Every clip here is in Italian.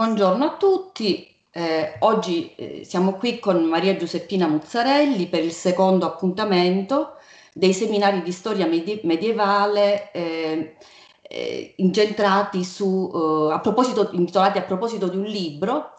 Buongiorno a tutti, eh, oggi eh, siamo qui con Maria Giuseppina Muzzarelli per il secondo appuntamento dei seminari di storia medie medievale eh, eh, incentrati su, eh, a proposito, intitolati a proposito di un libro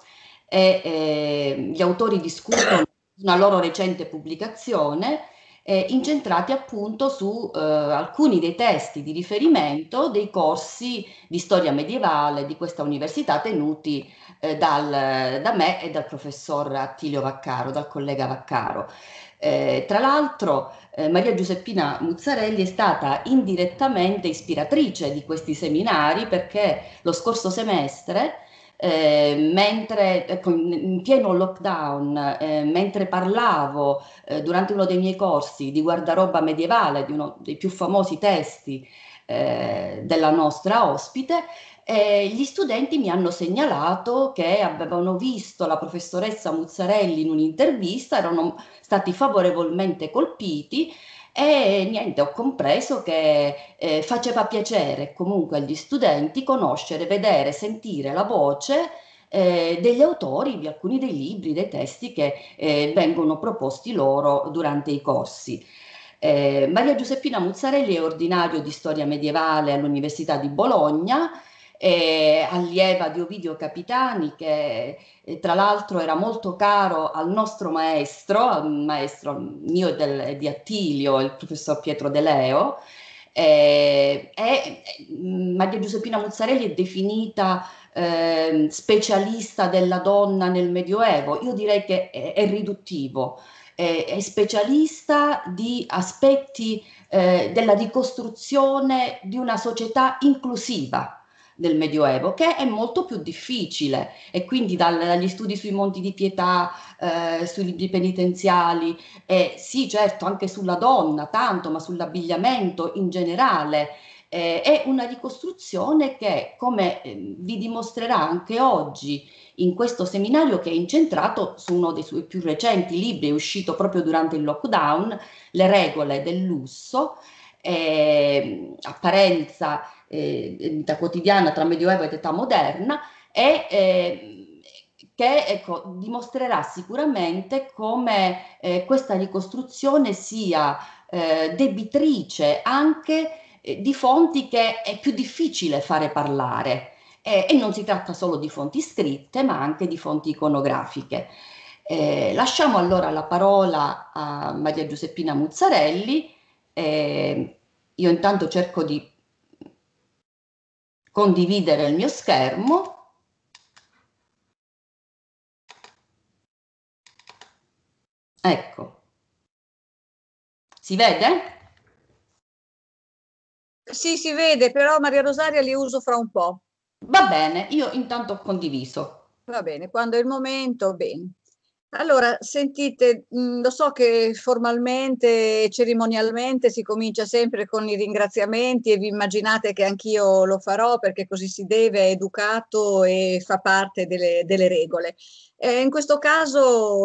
e eh, gli autori discutono una loro recente pubblicazione eh, incentrati appunto su eh, alcuni dei testi di riferimento dei corsi di storia medievale di questa università tenuti eh, dal, da me e dal professor Attilio Vaccaro, dal collega Vaccaro. Eh, tra l'altro eh, Maria Giuseppina Muzzarelli è stata indirettamente ispiratrice di questi seminari perché lo scorso semestre eh, mentre ecco, in pieno lockdown, eh, mentre parlavo eh, durante uno dei miei corsi di guardaroba medievale, di uno dei più famosi testi eh, della nostra ospite, eh, gli studenti mi hanno segnalato che avevano visto la professoressa Muzzarelli in un'intervista, erano stati favorevolmente colpiti e niente, ho compreso che eh, faceva piacere comunque agli studenti conoscere, vedere, sentire la voce eh, degli autori di alcuni dei libri, dei testi che eh, vengono proposti loro durante i corsi. Eh, Maria Giuseppina Muzzarelli è ordinario di storia medievale all'Università di Bologna eh, allieva di Ovidio Capitani, che eh, tra l'altro era molto caro al nostro maestro, al maestro mio e, del, di Attilio, il professor Pietro De Leo. Eh, eh Maria Giuseppina Muzzarelli è definita ehm, specialista della donna nel Medioevo. Io direi che è, è riduttivo è specialista di aspetti eh, della ricostruzione di una società inclusiva del Medioevo, che è molto più difficile e quindi dal, dagli studi sui monti di pietà, eh, sui libri penitenziali e sì certo anche sulla donna tanto, ma sull'abbigliamento in generale. Eh, è una ricostruzione che, come eh, vi dimostrerà anche oggi in questo seminario che è incentrato su uno dei suoi più recenti libri, uscito proprio durante il lockdown, Le regole del lusso, eh, apparenza eh, vita quotidiana tra Medioevo ed età moderna e eh, che ecco, dimostrerà sicuramente come eh, questa ricostruzione sia debitrice anche di fonti che è più difficile fare parlare eh, e non si tratta solo di fonti scritte ma anche di fonti iconografiche. Eh, lasciamo allora la parola a Maria Giuseppina Muzzarelli, eh, io intanto cerco di condividere il mio schermo Ecco. Si vede? Sì, si vede, però Maria Rosaria li uso fra un po'. Va bene, io intanto ho condiviso. Va bene, quando è il momento, bene. Allora, sentite, mm, lo so che formalmente e cerimonialmente si comincia sempre con i ringraziamenti e vi immaginate che anch'io lo farò perché così si deve, è educato e fa parte delle, delle regole. Eh, in questo caso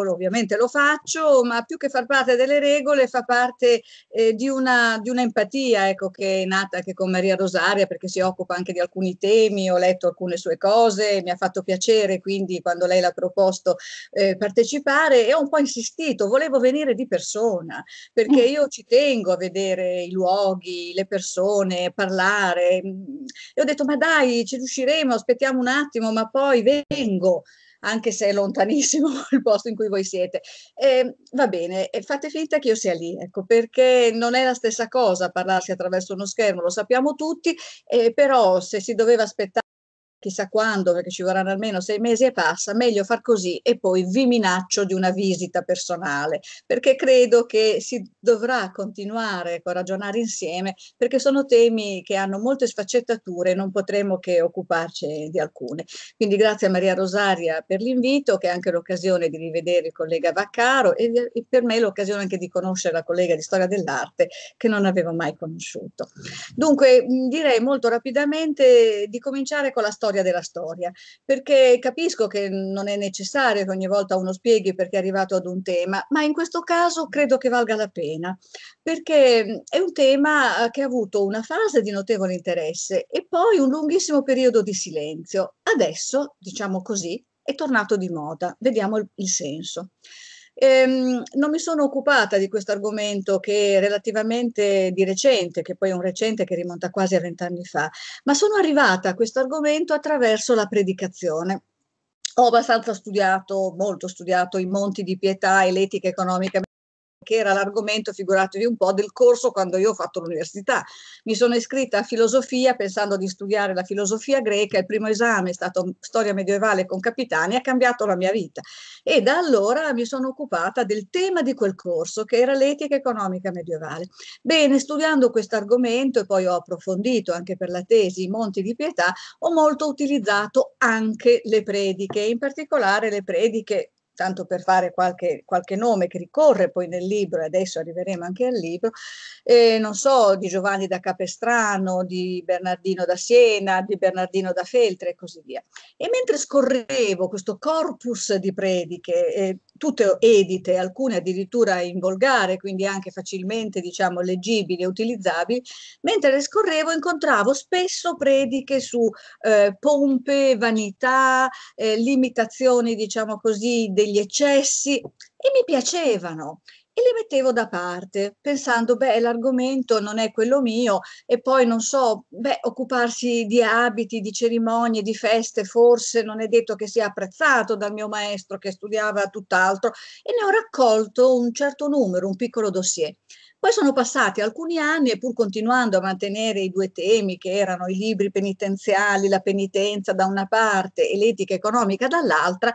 ovviamente lo faccio, ma più che far parte delle regole fa parte eh, di, una, di un'empatia ecco, che è nata anche con Maria Rosaria perché si occupa anche di alcuni temi, ho letto alcune sue cose, mi ha fatto piacere quindi quando lei l'ha proposto eh, partecipare partecipare e ho un po' insistito, volevo venire di persona, perché mm. io ci tengo a vedere i luoghi, le persone, parlare. Mm. E ho detto, ma dai, ci riusciremo, aspettiamo un attimo, ma poi vengo anche se è lontanissimo il posto in cui voi siete. Eh, va bene, e fate finta che io sia lì, ecco, perché non è la stessa cosa parlarsi attraverso uno schermo, lo sappiamo tutti, eh, però se si doveva aspettare chissà quando, perché ci vorranno almeno sei mesi e passa, meglio far così e poi vi minaccio di una visita personale, perché credo che si dovrà continuare a ragionare insieme, perché sono temi che hanno molte sfaccettature e non potremo che occuparci di alcune. Quindi grazie a Maria Rosaria per l'invito, che è anche l'occasione di rivedere il collega Vaccaro e, e per me l'occasione anche di conoscere la collega di storia dell'arte che non avevo mai conosciuto. Dunque direi molto rapidamente di cominciare con la storia storia della storia, perché capisco che non è necessario che ogni volta uno spieghi perché è arrivato ad un tema, ma in questo caso credo che valga la pena, perché è un tema eh, che ha avuto una fase di notevole interesse e poi un lunghissimo periodo di silenzio. Adesso, diciamo così, è tornato di moda, vediamo il, il senso. Ehm, non mi sono occupata di questo argomento che è relativamente di recente, che poi è un recente che rimonta quasi a vent'anni fa, ma sono arrivata a questo argomento attraverso la predicazione ho abbastanza studiato, molto studiato i monti di pietà e l'etica economica che era l'argomento, figuratevi un po', del corso quando io ho fatto l'università. Mi sono iscritta a filosofia pensando di studiare la filosofia greca, il primo esame è stato storia medievale con Capitani, ha cambiato la mia vita. E da allora mi sono occupata del tema di quel corso, che era l'etica economica medievale. Bene, studiando questo argomento, e poi ho approfondito anche per la tesi i Monti di Pietà, ho molto utilizzato anche le prediche, in particolare le prediche tanto per fare qualche, qualche, nome che ricorre poi nel libro, e adesso arriveremo anche al libro, eh, non so, di Giovanni da Capestrano, di Bernardino da Siena, di Bernardino da Feltre e così via. E mentre scorrevo questo corpus di prediche, eh, tutte edite, alcune addirittura in volgare, quindi anche facilmente diciamo, leggibili e utilizzabili, mentre le scorrevo incontravo spesso prediche su eh, pompe, vanità, eh, limitazioni, diciamo così, degli eccessi e mi piacevano e le mettevo da parte, pensando, beh, l'argomento non è quello mio e poi non so, beh, occuparsi di abiti, di cerimonie, di feste, forse non è detto che sia apprezzato dal mio maestro che studiava tutt'altro e ne ho raccolto un certo numero, un piccolo dossier. Poi sono passati alcuni anni e pur continuando a mantenere i due temi che erano i libri penitenziali, la penitenza da una parte e l'etica economica dall'altra,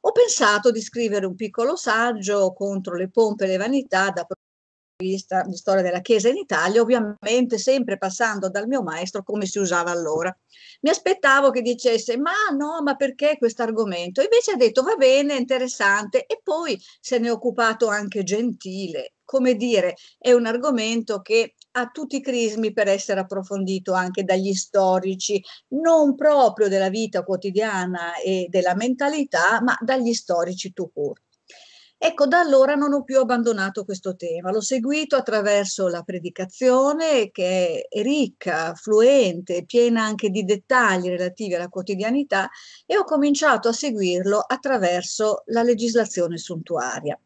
ho pensato di scrivere un piccolo saggio contro le pompe e le vanità da rivista di storia della Chiesa in Italia, ovviamente sempre passando dal mio maestro come si usava allora. Mi aspettavo che dicesse ma no, ma perché questo argomento? Invece ha detto va bene, interessante e poi se ne è occupato anche Gentile. Come dire, è un argomento che ha tutti i crismi per essere approfondito anche dagli storici, non proprio della vita quotidiana e della mentalità, ma dagli storici tu court. Ecco, da allora non ho più abbandonato questo tema, l'ho seguito attraverso la predicazione che è ricca, fluente, piena anche di dettagli relativi alla quotidianità e ho cominciato a seguirlo attraverso la legislazione suntuaria.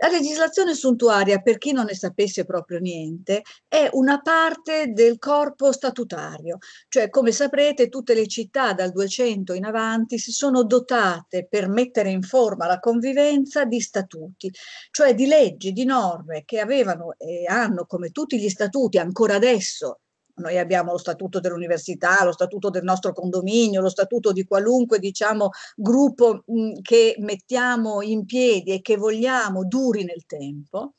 La legislazione suntuaria, per chi non ne sapesse proprio niente, è una parte del corpo statutario, cioè come saprete tutte le città dal 200 in avanti si sono dotate per mettere in forma la convivenza di statuti, cioè di leggi, di norme che avevano e hanno come tutti gli statuti ancora adesso noi abbiamo lo statuto dell'università, lo statuto del nostro condominio, lo statuto di qualunque diciamo, gruppo mh, che mettiamo in piedi e che vogliamo duri nel tempo.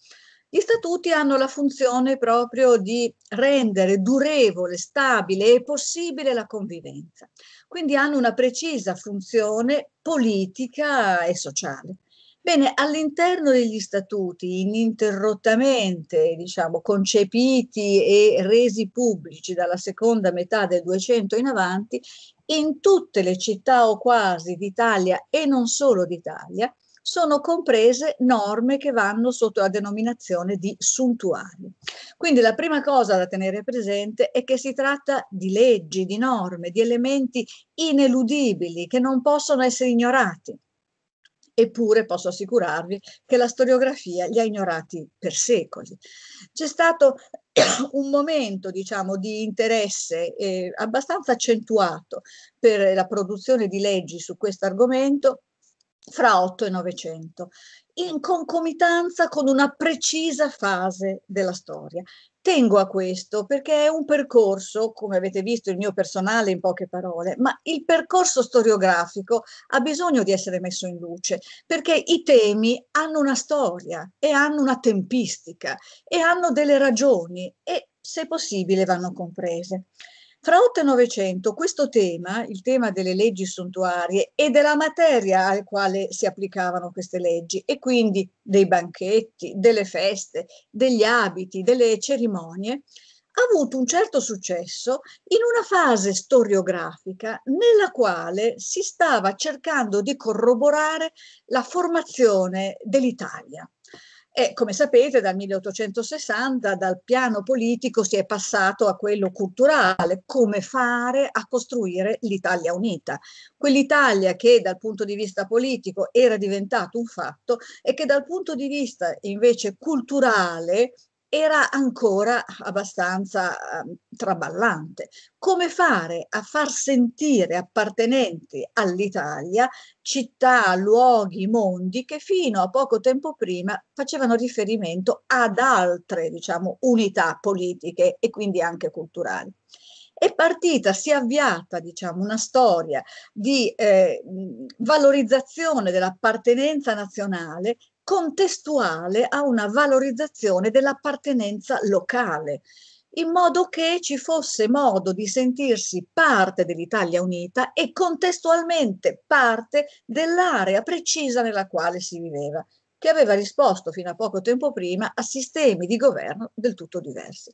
Gli statuti hanno la funzione proprio di rendere durevole, stabile e possibile la convivenza. Quindi hanno una precisa funzione politica e sociale. Bene, all'interno degli statuti ininterrottamente diciamo, concepiti e resi pubblici dalla seconda metà del 200 in avanti, in tutte le città o quasi d'Italia e non solo d'Italia, sono comprese norme che vanno sotto la denominazione di suntuari. Quindi la prima cosa da tenere presente è che si tratta di leggi, di norme, di elementi ineludibili che non possono essere ignorati. Eppure posso assicurarvi che la storiografia li ha ignorati per secoli. C'è stato un momento diciamo, di interesse eh, abbastanza accentuato per la produzione di leggi su questo argomento fra 8 e 900, in concomitanza con una precisa fase della storia, Tengo a questo perché è un percorso, come avete visto il mio personale in poche parole, ma il percorso storiografico ha bisogno di essere messo in luce perché i temi hanno una storia e hanno una tempistica e hanno delle ragioni e se possibile vanno comprese. Fra 8 e 900 questo tema, il tema delle leggi suntuarie e della materia al quale si applicavano queste leggi e quindi dei banchetti, delle feste, degli abiti, delle cerimonie, ha avuto un certo successo in una fase storiografica nella quale si stava cercando di corroborare la formazione dell'Italia. E come sapete dal 1860 dal piano politico si è passato a quello culturale, come fare a costruire l'Italia unita. Quell'Italia che dal punto di vista politico era diventato un fatto e che dal punto di vista invece culturale era ancora abbastanza um, traballante. Come fare a far sentire appartenenti all'Italia città, luoghi, mondi che fino a poco tempo prima facevano riferimento ad altre, diciamo, unità politiche e quindi anche culturali è partita, si è avviata diciamo, una storia di eh, valorizzazione dell'appartenenza nazionale contestuale a una valorizzazione dell'appartenenza locale, in modo che ci fosse modo di sentirsi parte dell'Italia unita e contestualmente parte dell'area precisa nella quale si viveva, che aveva risposto fino a poco tempo prima a sistemi di governo del tutto diversi.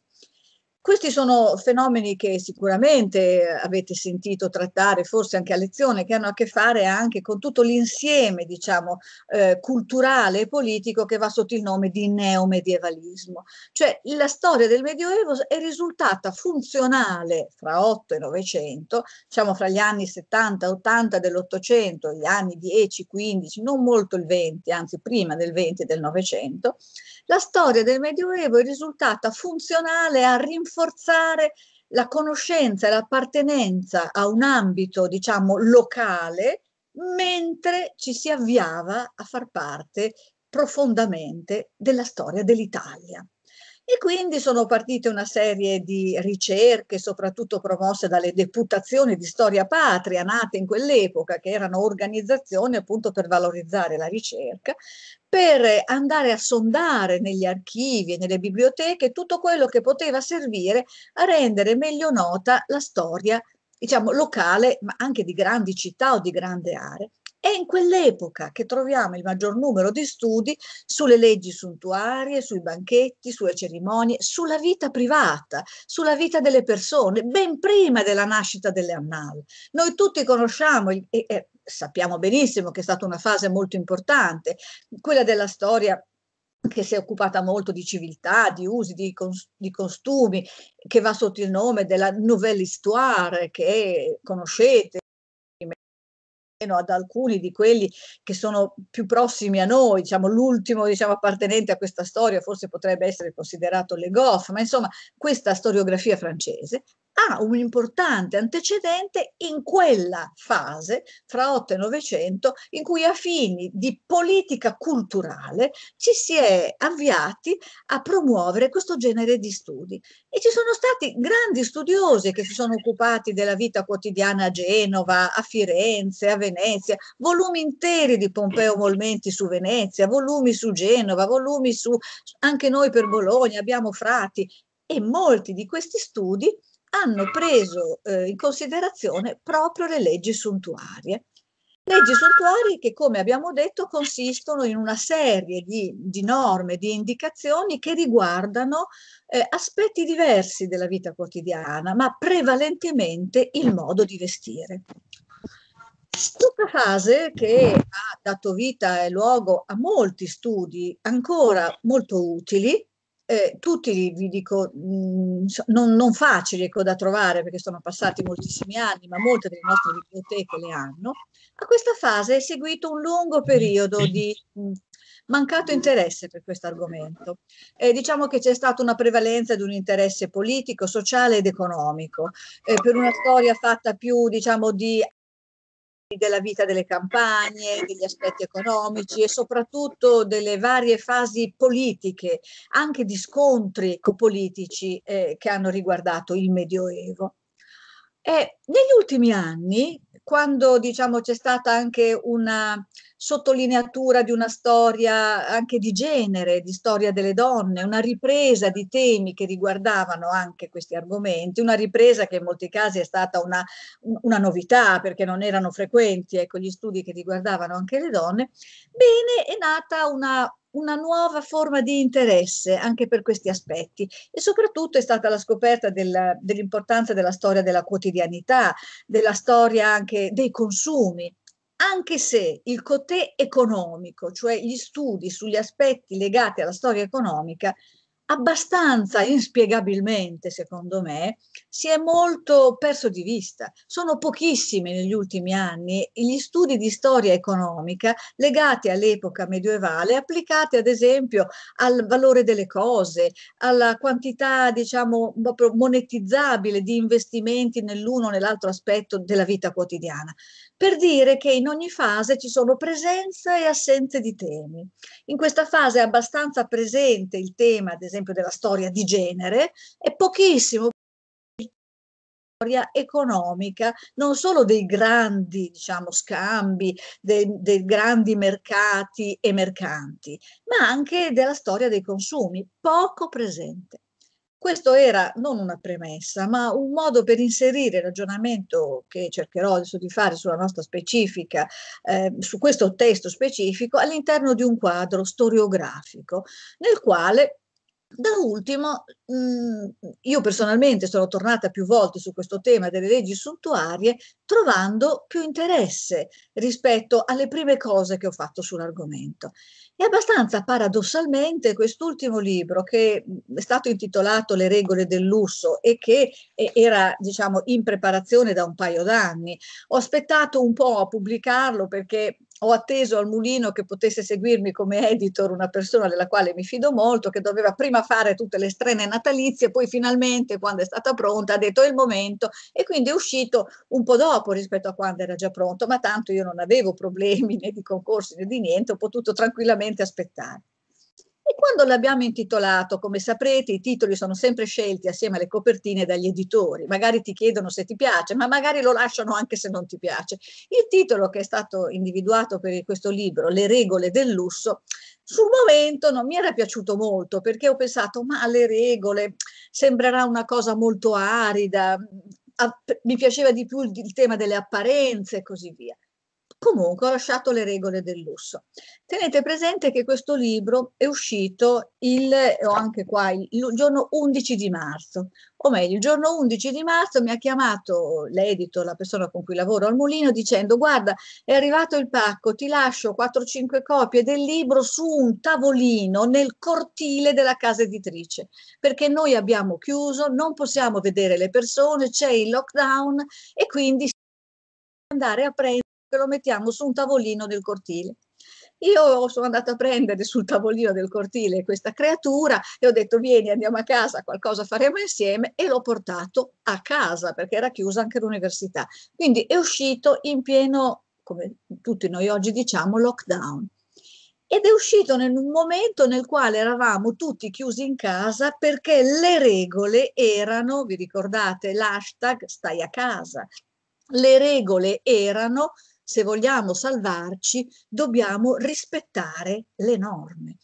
Questi sono fenomeni che sicuramente eh, avete sentito trattare, forse anche a lezione, che hanno a che fare anche con tutto l'insieme, diciamo, eh, culturale e politico che va sotto il nome di neomedievalismo. Cioè la storia del Medioevo è risultata funzionale fra 8 e 900, diciamo fra gli anni 70, 80 dell'Ottocento, gli anni 10, 15, non molto il 20, anzi prima del 20 e del Novecento, la storia del Medioevo è risultata funzionale a rinforzare rinforzare la conoscenza e l'appartenenza a un ambito, diciamo, locale, mentre ci si avviava a far parte profondamente della storia dell'Italia. E quindi sono partite una serie di ricerche, soprattutto promosse dalle deputazioni di storia patria nate in quell'epoca, che erano organizzazioni appunto per valorizzare la ricerca, per andare a sondare negli archivi e nelle biblioteche tutto quello che poteva servire a rendere meglio nota la storia, diciamo, locale, ma anche di grandi città o di grandi aree. È in quell'epoca che troviamo il maggior numero di studi sulle leggi suntuarie, sui banchetti, sulle cerimonie, sulla vita privata, sulla vita delle persone, ben prima della nascita delle annali. Noi tutti conosciamo, e, sappiamo benissimo che è stata una fase molto importante, quella della storia che si è occupata molto di civiltà, di usi, di, cons- di, costumi, che va sotto il nome della Nouvelle Histoire che conoscete meno ad alcuni di quelli che sono più prossimi a noi, diciamo l'ultimo diciamo, appartenente a questa storia forse potrebbe essere considerato Le Goff, ma insomma questa storiografia francese ha un importante antecedente in quella fase, fra 8 e 900, in cui a fini di politica culturale ci si è avviati a promuovere questo genere di studi. E ci sono stati grandi studiosi che si sono occupati della vita quotidiana a Genova, a Firenze, a Venezia, volumi interi di Pompeo Molmenti su Venezia, volumi su Genova, volumi su anche noi per Bologna, abbiamo frati e molti di questi studi hanno preso eh, in considerazione proprio le leggi suntuarie. Leggi suntuarie che, come abbiamo detto, consistono in una serie di, di norme, di indicazioni che riguardano eh, aspetti diversi della vita quotidiana, ma prevalentemente il modo di vestire. Questa fase che ha dato vita e luogo a molti studi ancora molto utili, eh, tutti, vi dico, mh, mm, non, non, facili ecco, da trovare perché sono passati moltissimi anni, ma molte delle nostre biblioteche le hanno, a questa fase è seguito un lungo mm, periodo di mh, mm, mancato interesse per questo argomento. Eh, diciamo che c'è stata una prevalenza di un interesse politico, sociale ed economico, eh, per una storia fatta più diciamo, di della vita delle campagne, degli aspetti economici e soprattutto delle varie fasi politiche, anche di scontri politici eh, che hanno riguardato il Medioevo. E negli ultimi anni, quando diciamo, c'è stata anche una sottolineatura di una storia anche di genere, di storia delle donne, una ripresa di temi che riguardavano anche questi argomenti, una ripresa che in molti casi è stata una, una novità perché non erano frequenti ecco, gli studi che riguardavano anche le donne. Bene, è nata una una nuova forma di interesse anche per questi aspetti e soprattutto è stata la scoperta del, dell'importanza della storia della quotidianità, della storia anche dei consumi, anche se il cotè economico, cioè gli studi sugli aspetti legati alla storia economica, abbastanza inspiegabilmente, secondo me, si è molto perso di vista. Sono pochissimi negli ultimi anni gli studi di storia economica legati all'epoca medievale, applicati ad esempio al valore delle cose, alla quantità, diciamo, proprio monetizzabile di investimenti nell'uno o nell'altro aspetto della vita quotidiana per dire che in ogni fase ci sono presenza e assenze di temi. In questa fase è abbastanza presente il tema, ad esempio, esempio della storia di genere, e pochissimo storia economica, non solo dei grandi diciamo, scambi, dei, dei grandi mercati e mercanti, ma anche della storia dei consumi, poco presente. Questo era non una premessa, ma un modo per inserire il ragionamento che cercherò adesso di fare sulla nostra specifica, eh, su questo testo specifico, all'interno di un quadro storiografico nel quale da ultimo, mh, mm, io personalmente sono tornata più volte su questo tema delle leggi suntuarie, trovando più interesse rispetto alle prime cose che ho fatto sull'argomento. E abbastanza paradossalmente quest'ultimo libro, che mhmm, è stato intitolato Le regole del lusso e che era diciamo, in preparazione da un paio d'anni, ho aspettato un po' a pubblicarlo perché ho atteso al mulino che potesse seguirmi come editor una persona della quale mi fido molto, che doveva prima fare tutte le strene natalizie, poi finalmente quando è stata pronta ha detto è il momento e quindi è uscito un po' dopo rispetto a quando era già pronto, ma tanto io non avevo problemi né di concorsi né di niente, ho potuto tranquillamente veramente aspettare. E quando l'abbiamo intitolato, come saprete, i titoli sono sempre scelti assieme alle copertine dagli editori. Magari ti chiedono se ti piace, ma magari lo lasciano anche se non ti piace. Il titolo che è stato individuato per questo libro, Le regole del lusso, sul momento non mi era piaciuto molto perché ho pensato, ma le regole sembrerà una cosa molto arida, mi piaceva di più il tema delle apparenze e così via. Comunque ho lasciato le regole del lusso. Tenete presente che questo libro è uscito il, ho anche qua, il, giorno 11 di marzo, o meglio, il giorno 11 di marzo mi ha chiamato l'editor, la persona con cui lavoro al mulino, dicendo guarda è arrivato il pacco, ti lascio 4-5 copie del libro su un tavolino nel cortile della casa editrice, perché noi abbiamo chiuso, non possiamo vedere le persone, c'è il lockdown e quindi andare a prendere e lo mettiamo su un tavolino del cortile. Io sono andata a prendere sul tavolino del cortile questa creatura e ho detto vieni andiamo a casa, qualcosa faremo insieme e l'ho portato a casa perché era chiusa anche l'università. Quindi è uscito in pieno, come tutti noi oggi diciamo, lockdown. Ed è uscito nel momento nel quale eravamo tutti chiusi in casa perché le regole erano, vi ricordate l'hashtag stai a casa, le regole erano se vogliamo salvarci, dobbiamo rispettare le norme.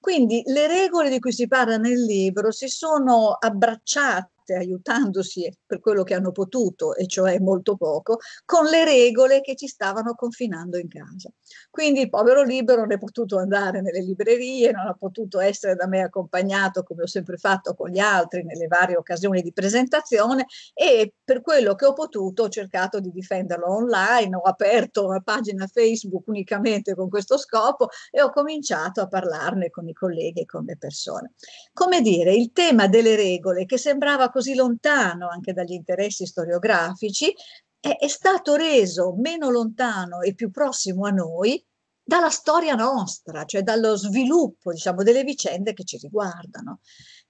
Quindi le regole di cui si parla nel libro si sono abbracciate aiutandosi eh, per quello che hanno potuto, e cioè molto poco, con le regole che ci stavano confinando in casa. Quindi il povero libro non è potuto andare nelle librerie, non ha potuto essere da me accompagnato come ho sempre fatto con gli altri nelle varie occasioni di presentazione e per quello che ho potuto ho cercato di difenderlo online, ho aperto una pagina Facebook unicamente con questo scopo e ho cominciato a parlarne con i colleghi e con le persone. Come dire, il tema delle regole che sembrava così lontano anche dagli interessi storiografici, è, è stato reso meno lontano e più prossimo a noi dalla storia nostra, cioè dallo sviluppo diciamo, delle vicende che ci riguardano.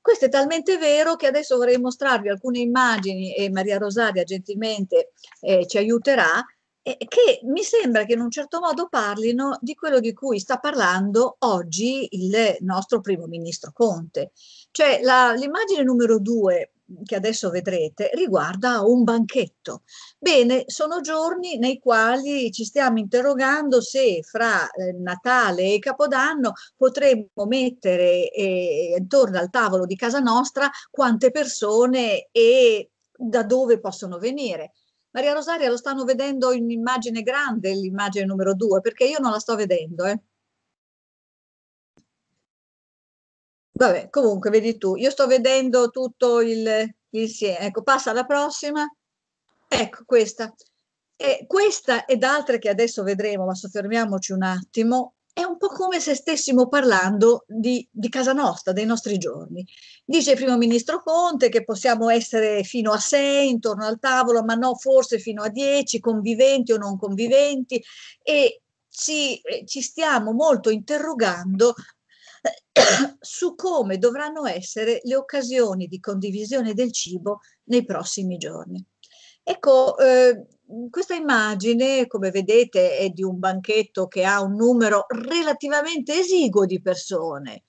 Questo è talmente vero che adesso vorrei mostrarvi alcune immagini e Maria Rosaria gentilmente eh, ci aiuterà, eh, che mi sembra che in un certo modo parlino di quello di cui sta parlando oggi il nostro primo ministro Conte. Cioè l'immagine numero due che adesso vedrete, riguarda un banchetto. Bene, sono giorni nei quali ci stiamo interrogando se fra eh, Natale e Capodanno potremmo mettere eh, intorno al tavolo di casa nostra quante persone e da dove possono venire. Maria Rosaria lo stanno vedendo in immagine grande, l'immagine numero due, perché io non la sto vedendo. Eh. Vabbè, comunque, vedi tu, io sto vedendo tutto il, insieme. Ecco, passa alla prossima. Ecco, questa. E questa ed altre che adesso vedremo, ma soffermiamoci un attimo, è un po' come se stessimo parlando di, di, casa nostra, dei nostri giorni. Dice il primo ministro Conte che possiamo essere fino a sei intorno al tavolo, ma no, forse fino a dieci, conviventi o non conviventi, e ci, ci stiamo molto interrogando su come dovranno essere le occasioni di condivisione del cibo nei prossimi giorni. Ecco, eh, questa immagine, come vedete, è di un banchetto che ha un numero relativamente esiguo di persone,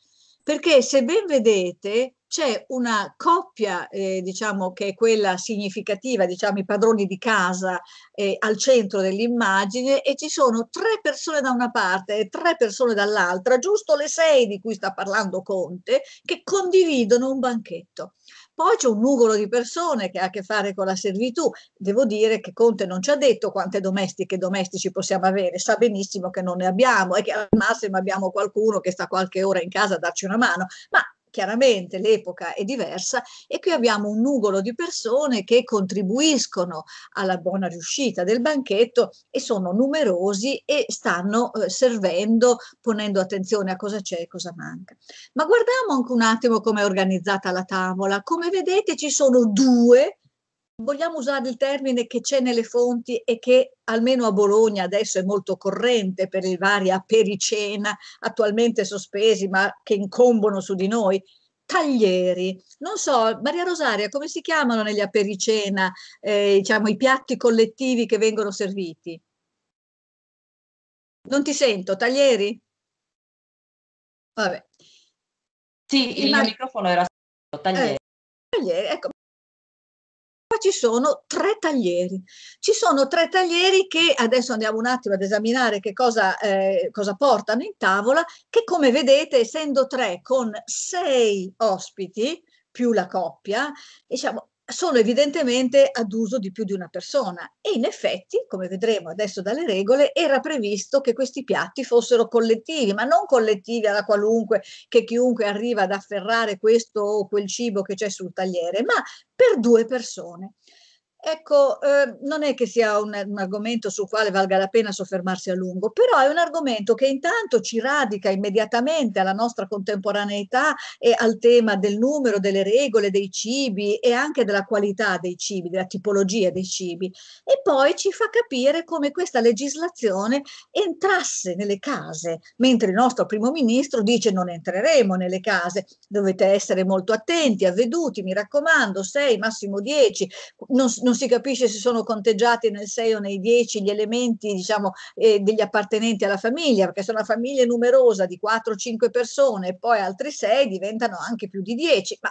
perché se ben vedete c'è una coppia, eh, diciamo che è quella significativa, diciamo i padroni di casa eh, al centro dell'immagine e ci sono tre persone da una parte e tre persone dall'altra, giusto le sei di cui sta parlando Conte, che condividono un banchetto. Poi c'è un nugolo di persone che ha a che fare con la servitù. Devo dire che Conte non ci ha detto quante domestiche e domestici possiamo avere, sa benissimo che non ne abbiamo e che al massimo abbiamo qualcuno che sta qualche ora in casa a darci una mano, ma chiaramente l'epoca è diversa e qui abbiamo un nugolo di persone che contribuiscono alla buona riuscita del banchetto e sono numerosi e stanno eh, servendo, ponendo attenzione a cosa c'è e cosa manca. Ma guardiamo anche un attimo come è organizzata la tavola. Come vedete ci sono due vogliamo usare il termine che c'è nelle fonti e che almeno a Bologna adesso è molto corrente per i vari apericena attualmente sospesi ma che incombono su di noi, taglieri. Non so, Maria Rosaria, come si chiamano negli apericena eh, diciamo, i piatti collettivi che vengono serviti? Non ti sento, taglieri? Vabbè. Sì, il mio microfono era taglieri. Eh, taglieri, ecco ci sono tre taglieri. Ci sono tre taglieri che adesso andiamo un attimo ad esaminare che cosa, eh, cosa portano in tavola, che come vedete essendo tre con sei ospiti, più la coppia, diciamo sono evidentemente ad uso di più di una persona e in effetti, come vedremo adesso dalle regole, era previsto che questi piatti fossero collettivi, ma non collettivi alla qualunque, che chiunque arriva ad afferrare questo o quel cibo che c'è sul tagliere, ma per due persone. Ecco, eh, non è che sia un, un, argomento sul quale valga la pena soffermarsi a lungo, però è un argomento che intanto ci radica immediatamente alla nostra contemporaneità e al tema del numero, delle regole, dei cibi e anche della qualità dei cibi, della tipologia dei cibi. E poi ci fa capire come questa legislazione entrasse nelle case, mentre il nostro primo ministro dice non entreremo nelle case, dovete essere molto attenti, avveduti, mi raccomando, 6, massimo 10, non, non si capisce se sono conteggiati nel 6 o nei 10 gli elementi diciamo, eh, degli appartenenti alla famiglia, perché se una famiglia è numerosa di 4-5 persone e poi altri 6 diventano anche più di 10, ma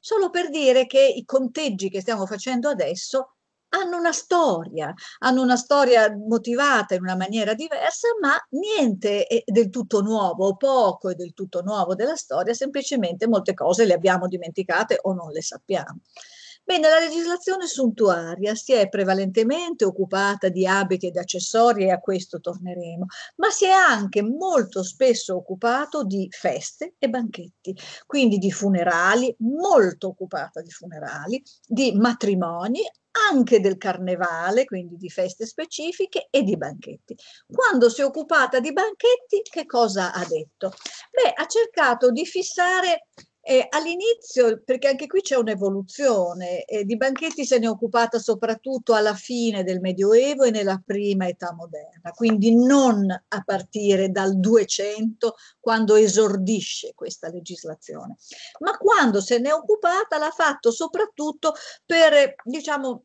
solo per dire che i conteggi che stiamo facendo adesso hanno una storia, hanno una storia motivata in una maniera diversa, ma niente è del tutto nuovo, o poco è del tutto nuovo della storia, semplicemente molte cose le abbiamo dimenticate o non le sappiamo. Bene, la legislazione suntuaria si è prevalentemente occupata di abiti ed accessori e a questo torneremo, ma si è anche molto spesso occupato di feste e banchetti, quindi di funerali, molto occupata di funerali, di matrimoni, anche del carnevale, quindi di feste specifiche e di banchetti. Quando si è occupata di banchetti, che cosa ha detto? Beh, ha cercato di fissare eh, all'inizio, perché anche qui c'è un'evoluzione, eh, di banchetti se ne è occupata soprattutto alla fine del Medioevo e nella prima età moderna, quindi non a partire dal 200 quando esordisce questa legislazione, ma quando se ne è occupata l'ha fatto soprattutto per, diciamo,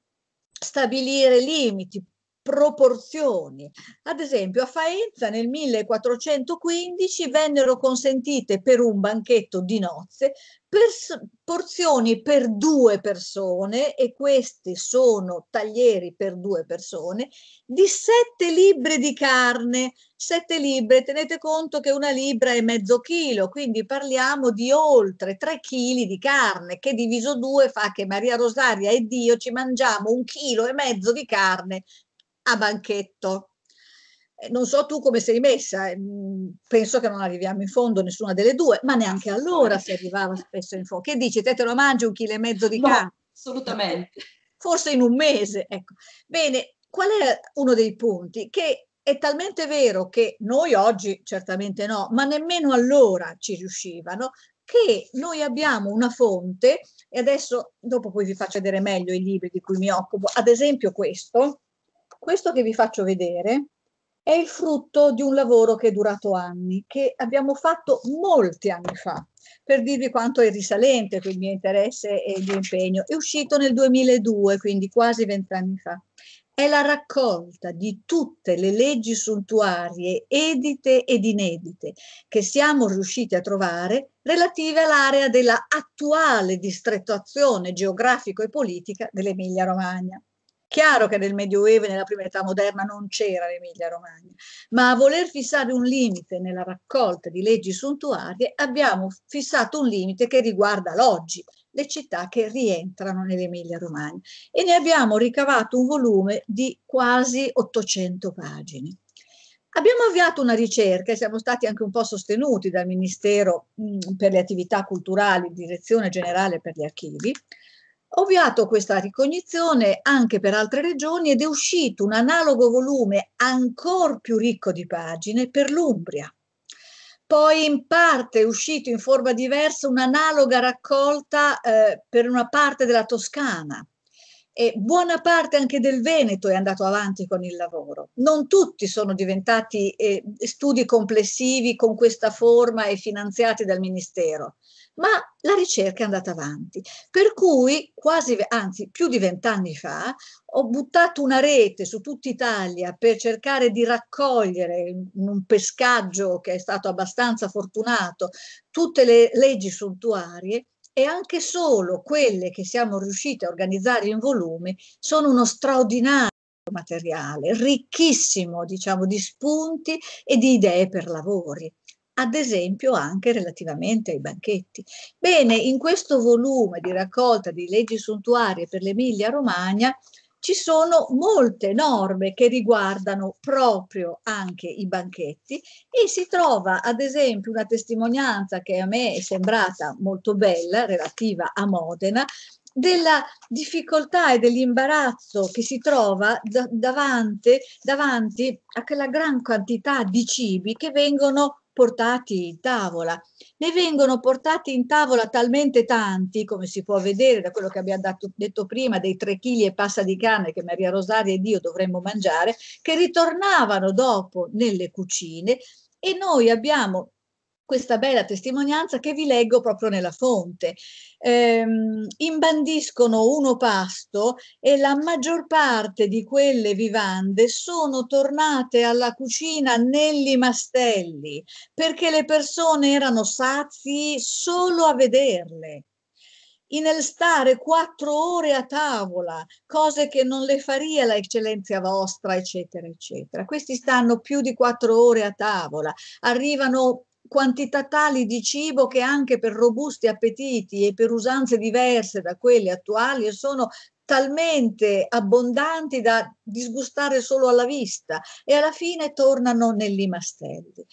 stabilire limiti, proporzioni. Ad esempio a Faenza nel 1415 vennero consentite per un banchetto di nozze pers- porzioni per due persone, e questi sono taglieri per due persone, di sette libbre di carne. Sette libbre, tenete conto che una libra è mezzo chilo, quindi parliamo di oltre tre chili di carne, che diviso due fa che Maria Rosaria e Dio ci mangiamo un chilo e mezzo di carne a banchetto. Eh, non so tu come sei messa, eh, mm, penso che non arriviamo in fondo nessuna delle due, ma neanche allora si arrivava spesso in fondo. Che dici, te te lo mangi un chilo e mezzo di no, Assolutamente. Forse in un mese, ecco. Bene, qual è uno dei punti? Che è talmente vero che noi oggi certamente no, ma nemmeno allora ci riuscivano, che noi abbiamo una fonte, e adesso dopo poi vi faccio vedere meglio i libri di cui mi occupo, ad esempio questo, questo che vi faccio vedere è il frutto di un lavoro che è durato anni, che abbiamo fatto molti anni fa, per dirvi quanto è risalente il mio interesse e il mio impegno. È uscito nel 2002, quindi quasi vent'anni fa. È la raccolta di tutte le leggi suntuarie edite ed inedite che siamo riusciti a trovare relative all'area della attuale distrettuazione geografico e politica dell'Emilia Romagna. Chiaro che nel Medioevo e nella prima età moderna non c'era l'Emilia Romagna, ma a voler fissare un limite nella raccolta di leggi suntuarie abbiamo fissato un limite che riguarda l'oggi, le città che rientrano nell'Emilia Romagna e ne abbiamo ricavato un volume di quasi 800 pagine. Abbiamo avviato una ricerca e siamo stati anche un po' sostenuti dal Ministero mh, per le attività culturali, Direzione Generale per gli Archivi, ho Ovviato questa ricognizione anche per altre regioni ed è uscito un analogo volume ancora più ricco di pagine per l'Umbria. Poi in parte è uscito in forma diversa un'analoga raccolta eh, per una parte della Toscana e buona parte anche del Veneto è andato avanti con il lavoro. Non tutti sono diventati eh, studi complessivi con questa forma e finanziati dal Ministero ma la ricerca è andata avanti. Per cui quasi, anzi più di vent'anni fa, ho buttato una rete su tutta Italia per cercare di raccogliere in un pescaggio che è stato abbastanza fortunato tutte le leggi suntuarie e anche solo quelle che siamo riusciti a organizzare in volume sono uno straordinario materiale, ricchissimo diciamo, di spunti e di idee per lavori ad esempio anche relativamente ai banchetti. Bene, in questo volume di raccolta di leggi suntuarie per l'Emilia Romagna ci sono molte norme che riguardano proprio anche i banchetti e si trova ad esempio una testimonianza che a me è sembrata molto bella relativa a Modena della difficoltà e dell'imbarazzo che si trova davanti, davanti a quella gran quantità di cibi che vengono portati in tavola. Ne vengono portati in tavola talmente tanti, come si può vedere da quello che abbiamo dato, detto prima, dei tre chili e passa di carne che Maria Rosaria ed io dovremmo mangiare, che ritornavano dopo nelle cucine e noi abbiamo questa bella testimonianza che vi leggo proprio nella fonte. Ehm, imbandiscono uno pasto e la maggior parte di quelle vivande sono tornate alla cucina negli mastelli perché le persone erano sazi solo a vederle stare quattro ore a tavola, cose che non le faria la eccellenza vostra, eccetera, eccetera. Questi stanno più di quattro ore a tavola, arrivano quantità tali di cibo che anche per robusti appetiti e per usanze diverse da quelle attuali sono talmente abbondanti da disgustare solo alla vista e alla fine tornano negli mastelli.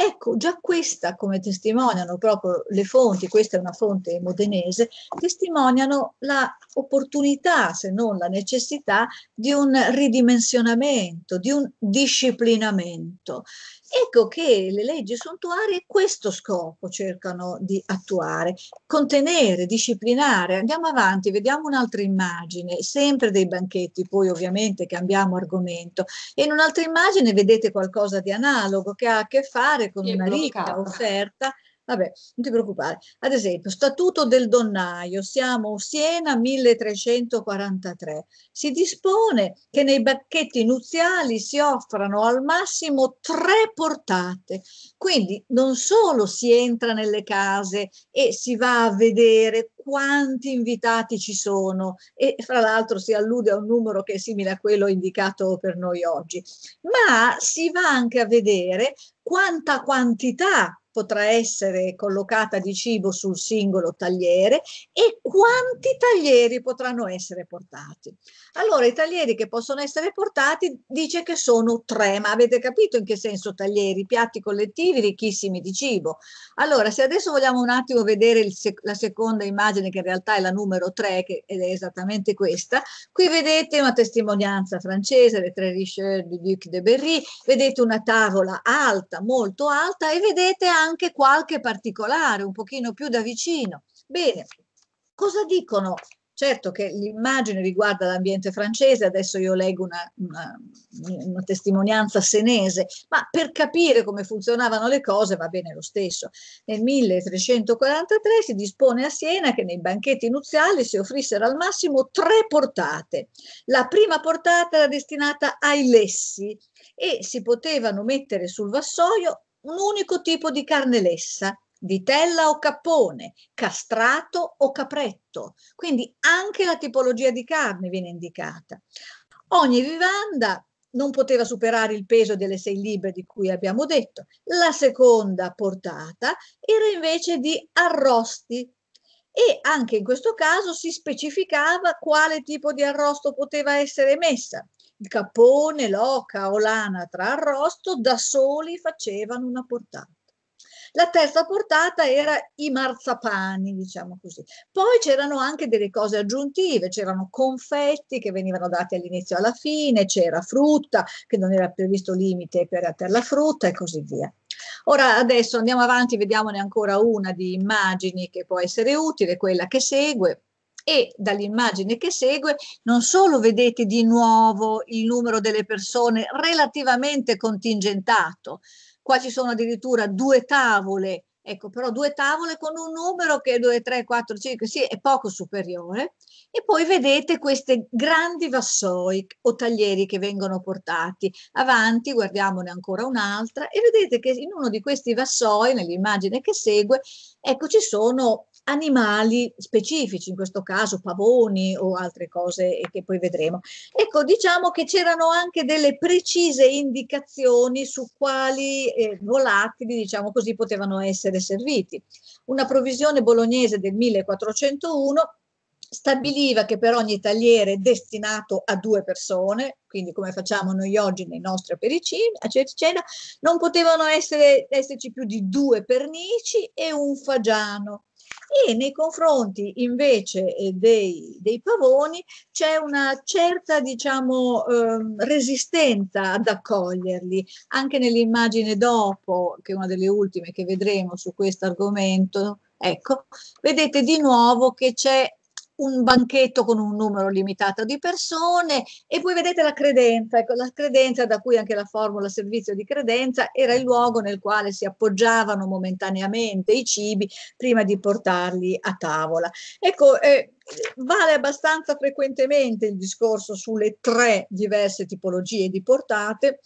Ecco, già questa, come testimoniano proprio le fonti, questa è una fonte modenese, testimoniano l'opportunità, se non la necessità, di un ridimensionamento, di un disciplinamento. Ecco che le leggi sontuarie questo scopo cercano di attuare, contenere, disciplinare. Andiamo avanti, vediamo un'altra immagine, sempre dei banchetti, poi ovviamente cambiamo argomento. E in un'altra immagine vedete qualcosa di analogo che ha a che fare con una ricca offerta Vabbè, non ti preoccupare. Ad esempio, Statuto del Donnaio, siamo Siena 1343. Si dispone che nei bacchetti nuziali si offrano al massimo tre portate. Quindi non solo si entra nelle case e si va a vedere quanti invitati ci sono e fra l'altro si allude a un numero che è simile a quello indicato per noi oggi, ma si va anche a vedere quanta quantità potrà essere collocata di cibo sul singolo tagliere e quanti taglieri potranno essere portati. Allora, i taglieri che possono essere portati dice che sono tre, ma avete capito in che senso taglieri? Piatti collettivi ricchissimi di cibo. Allora, se adesso vogliamo un attimo vedere sec- la seconda immagine, pagine che in realtà è la numero 3 che, ed è esattamente questa. Qui vedete una testimonianza francese, le tre Richard di Duc de Berry, vedete una tavola alta, molto alta e vedete anche qualche particolare, un pochino più da vicino. Bene, cosa dicono Certo che l'immagine riguarda l'ambiente francese, adesso io leggo una, una, una, testimonianza senese, ma per capire come funzionavano le cose va bene lo stesso. Nel 1343 si dispone a Siena che nei banchetti nuziali si offrissero al massimo tre portate. La prima portata era destinata ai lessi e si potevano mettere sul vassoio un unico tipo di carne lessa vitella o cappone, castrato o capretto. Quindi anche la tipologia di carne viene indicata. Ogni vivanda non poteva superare il peso delle sei libbre di cui abbiamo detto. La seconda portata era invece di arrosti e anche in questo caso si specificava quale tipo di arrosto poteva essere messa. Il cappone, l'oca o l'anatra arrosto da soli facevano una portata. La terza portata era i marzapani, diciamo così. Poi c'erano anche delle cose aggiuntive, c'erano confetti che venivano dati all'inizio e alla fine, c'era frutta, che non era previsto limite per, per la frutta e così via. Ora adesso andiamo avanti, vediamone ancora una di immagini che può essere utile, quella che segue. E dall'immagine che segue non solo vedete di nuovo il numero delle persone relativamente contingentato, Qua ci sono addirittura due tavole, ecco però due tavole con un numero che è 2, 3, 4, 5, sì, è poco superiore. E poi vedete questi grandi vassoi o taglieri che vengono portati avanti, guardiamone ancora un'altra e vedete che in uno di questi vassoi, nell'immagine che segue, ecco ci sono animali specifici, in questo caso pavoni o altre cose che poi vedremo. Ecco, diciamo che c'erano anche delle precise indicazioni su quali eh, volatili, diciamo così, potevano essere serviti. Una provisione bolognese del 1401 stabiliva che per ogni tagliere destinato a due persone, quindi come facciamo noi oggi nei nostri a apericena, non potevano essere, esserci più di due pernici e un fagiano e nei confronti invece eh, dei, dei pavoni c'è una certa diciamo, eh, resistenza ad accoglierli. Anche nell'immagine dopo, che è una delle ultime che vedremo su questo argomento, ecco, vedete di nuovo che c'è un banchetto con un numero limitato di persone e poi vedete la credenza, ecco, la credenza da cui anche la formula servizio di credenza era il luogo nel quale si appoggiavano momentaneamente i cibi prima di portarli a tavola. Ecco, eh, vale abbastanza frequentemente il discorso sulle tre diverse tipologie di portate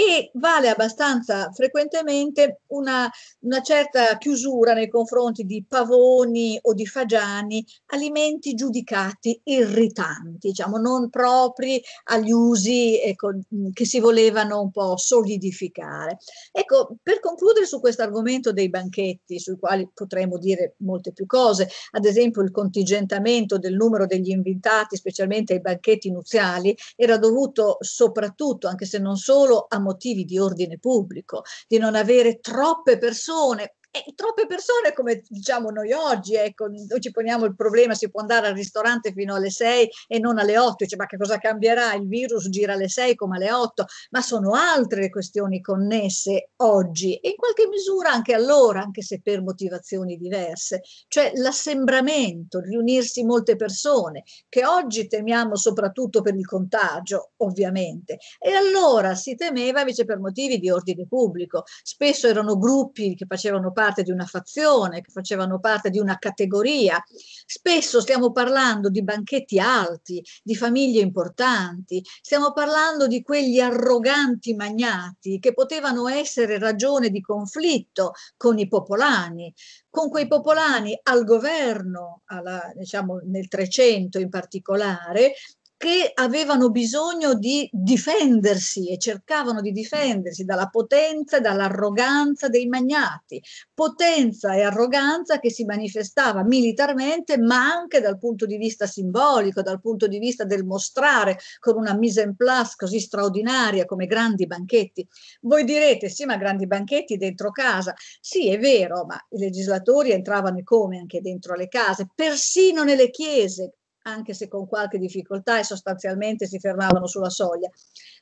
e vale abbastanza frequentemente una, una certa chiusura nei confronti di pavoni o di fagiani, alimenti giudicati irritanti, diciamo non propri agli usi ecco, che si volevano un po' solidificare. Ecco, per concludere su questo argomento dei banchetti, sui quali potremmo dire molte più cose, ad esempio il contingentamento del numero degli invitati, specialmente ai banchetti nuziali, era dovuto soprattutto, anche se non solo, a motivi di ordine pubblico, di non avere troppe persone e troppe persone, come diciamo noi oggi, ecco, noi ci poniamo il problema, si può andare al ristorante fino alle 6 e non alle 8, dice, ma che cosa cambierà? Il virus gira alle 6 come alle 8, ma sono altre questioni connesse oggi e in qualche misura anche allora, anche se per motivazioni diverse, cioè l'assembramento, riunirsi molte persone, che oggi temiamo soprattutto per il contagio, ovviamente, e allora si temeva invece per motivi di ordine pubblico, spesso erano gruppi che facevano parte parte di una fazione, che facevano parte di una categoria. Spesso stiamo parlando di banchetti alti, di famiglie importanti, stiamo parlando di quegli arroganti magnati che potevano essere ragione di conflitto con i popolani, con quei popolani al governo, alla, diciamo nel 300 in particolare, che avevano bisogno di difendersi e cercavano di difendersi dalla potenza e dall'arroganza dei magnati, potenza e arroganza che si manifestava militarmente ma anche dal punto di vista simbolico, dal punto di vista del mostrare con una mise en place così straordinaria come grandi banchetti. Voi direte sì ma grandi banchetti dentro casa, sì è vero ma i legislatori entravano come anche dentro le case, persino nelle chiese anche se con qualche difficoltà e sostanzialmente si fermavano sulla soglia.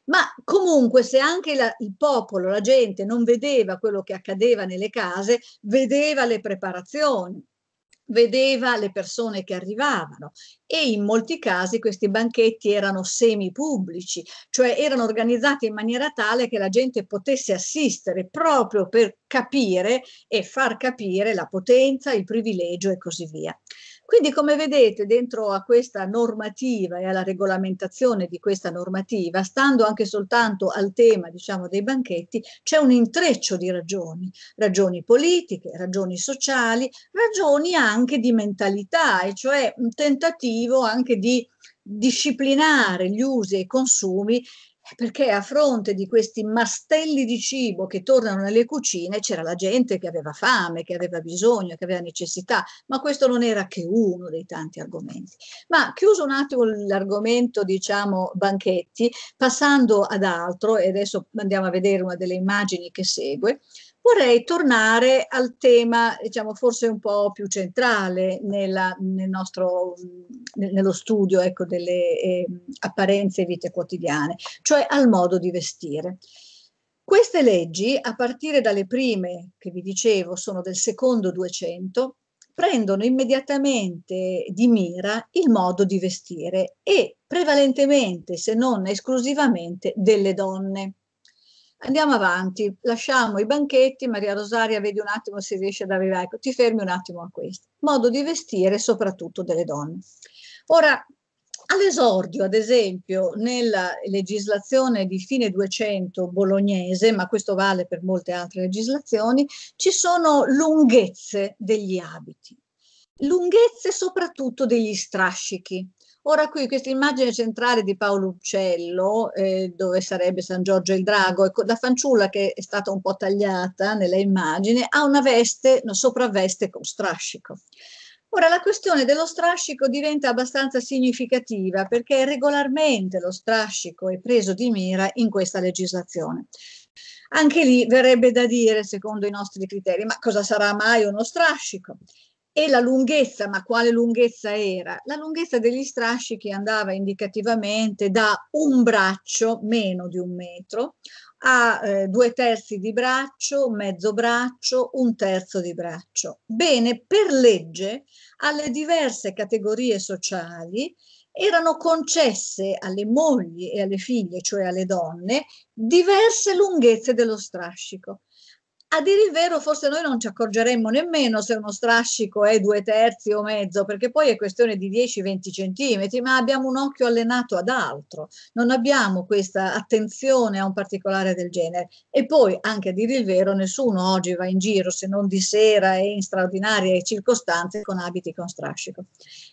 Ma comunque se anche la, il popolo, la gente non vedeva quello che accadeva nelle case, vedeva le preparazioni, vedeva le persone che arrivavano e in molti casi questi banchetti erano semi pubblici, cioè erano organizzati in maniera tale che la gente potesse assistere proprio per capire e far capire la potenza, il privilegio e così via. Quindi come vedete dentro a questa normativa e alla regolamentazione di questa normativa, stando anche soltanto al tema diciamo, dei banchetti, c'è un intreccio di ragioni, ragioni politiche, ragioni sociali, ragioni anche di mentalità, e cioè un tentativo anche di disciplinare gli usi e i consumi perché a fronte di questi mastelli di cibo che tornano nelle cucine c'era la gente che aveva fame, che aveva bisogno, che aveva necessità, ma questo non era che uno dei tanti argomenti. Ma chiuso un attimo l'argomento, diciamo, banchetti, passando ad altro, e adesso andiamo a vedere una delle immagini che segue, vorrei tornare al tema, diciamo, forse un po' più centrale nella, nel nostro, nello studio ecco, delle eh, apparenze e vite quotidiane, cioè al modo di vestire. Queste leggi, a partire dalle prime che vi dicevo sono del secondo 200, prendono immediatamente di mira il modo di vestire e prevalentemente, se non esclusivamente, delle donne. Andiamo avanti, lasciamo i banchetti, Maria Rosaria vedi un attimo se riesce ad arrivare, ecco, ti fermi un attimo a questo. Modo di vestire soprattutto delle donne. Ora, All'esordio, ad esempio, nella legislazione di fine 200 bolognese, ma questo vale per molte altre legislazioni, ci sono lunghezze degli abiti, lunghezze soprattutto degli strascichi. Ora qui questa immagine centrale di Paolo Uccello, eh, dove sarebbe San Giorgio il Drago, ecco, la fanciulla che è stata un po' tagliata nella immagine, ha una veste, una sopravveste con strascico. Ora la questione dello strascico diventa abbastanza significativa perché regolarmente lo strascico è preso di mira in questa legislazione. Anche lì verrebbe da dire, secondo i nostri criteri, ma cosa sarà mai uno strascico? e la lunghezza, ma quale lunghezza era? La lunghezza degli strascichi andava indicativamente da un braccio, meno di un metro, a eh, due terzi di braccio, mezzo braccio, un terzo di braccio. Bene, per legge alle diverse categorie sociali erano concesse alle mogli e alle figlie, cioè alle donne, diverse lunghezze dello strascico. A dire il vero, forse noi non ci accorgeremmo nemmeno se uno strascico è due terzi o mezzo, perché poi è questione di 10-20 centimetri, ma abbiamo un occhio allenato ad altro, non abbiamo questa attenzione a un particolare del genere. E poi, anche a dire il vero, nessuno oggi va in giro, se non di sera e in straordinarie circostanze, con abiti con strascico.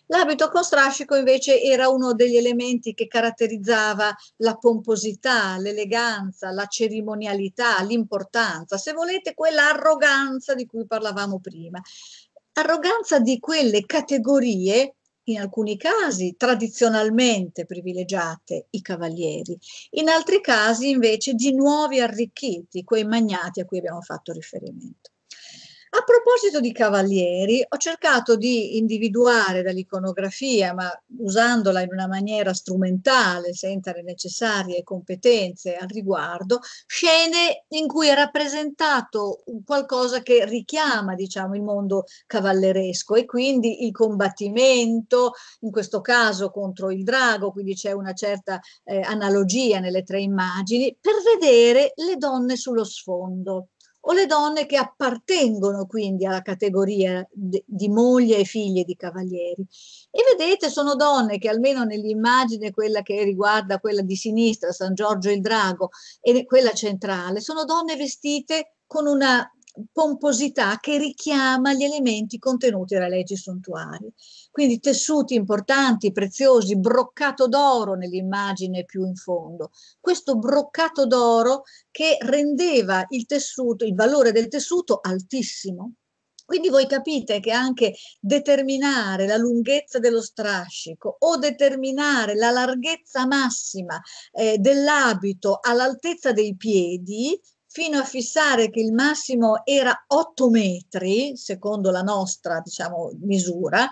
L'abito con strascico invece era uno degli elementi che caratterizzava la pomposità, l'eleganza, la cerimonialità, l'importanza. Se volete, veramente quella di cui parlavamo prima. Arroganza di quelle categorie in alcuni casi tradizionalmente privilegiate i cavalieri, in altri casi invece di nuovi arricchiti, quei magnati a cui abbiamo fatto riferimento. A proposito di cavalieri, ho cercato di individuare dall'iconografia, ma usandola in una maniera strumentale, senza le necessarie competenze al riguardo, scene in cui è rappresentato qualcosa che richiama, diciamo, il mondo cavalleresco e quindi il combattimento, in questo caso contro il drago, quindi c'è una certa eh, analogia nelle tre immagini, per vedere le donne sullo sfondo o le donne che appartengono quindi alla categoria di moglie e figlie di cavalieri. E vedete, sono donne che almeno nell'immagine, quella che riguarda quella di sinistra, San Giorgio il Drago, e quella centrale, sono donne vestite con una pomposità che richiama gli elementi contenuti nella leggi sontuaria. Quindi tessuti importanti, preziosi, broccato d'oro nell'immagine più in fondo. Questo broccato d'oro che rendeva il tessuto, il valore del tessuto altissimo. Quindi voi capite che anche determinare la lunghezza dello strascico o determinare la larghezza massima eh, dell'abito all'altezza dei piedi fino a fissare che il massimo era 8 metri, secondo la nostra diciamo, misura,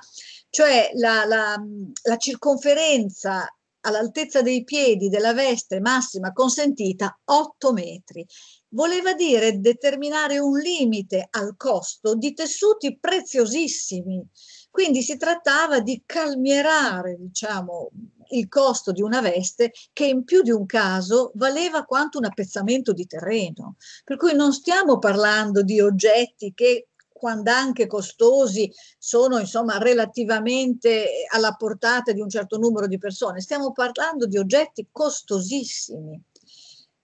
cioè la, la, la circonferenza all'altezza dei piedi della veste massima consentita 8 metri. Voleva dire determinare un limite al costo di tessuti preziosissimi. Quindi si trattava di calmierare, diciamo, il costo di una veste che in più di un caso valeva quanto un appezzamento di terreno. Per cui non stiamo parlando di oggetti che quando anche costosi, sono insomma relativamente alla portata di un certo numero di persone. Stiamo parlando di oggetti costosissimi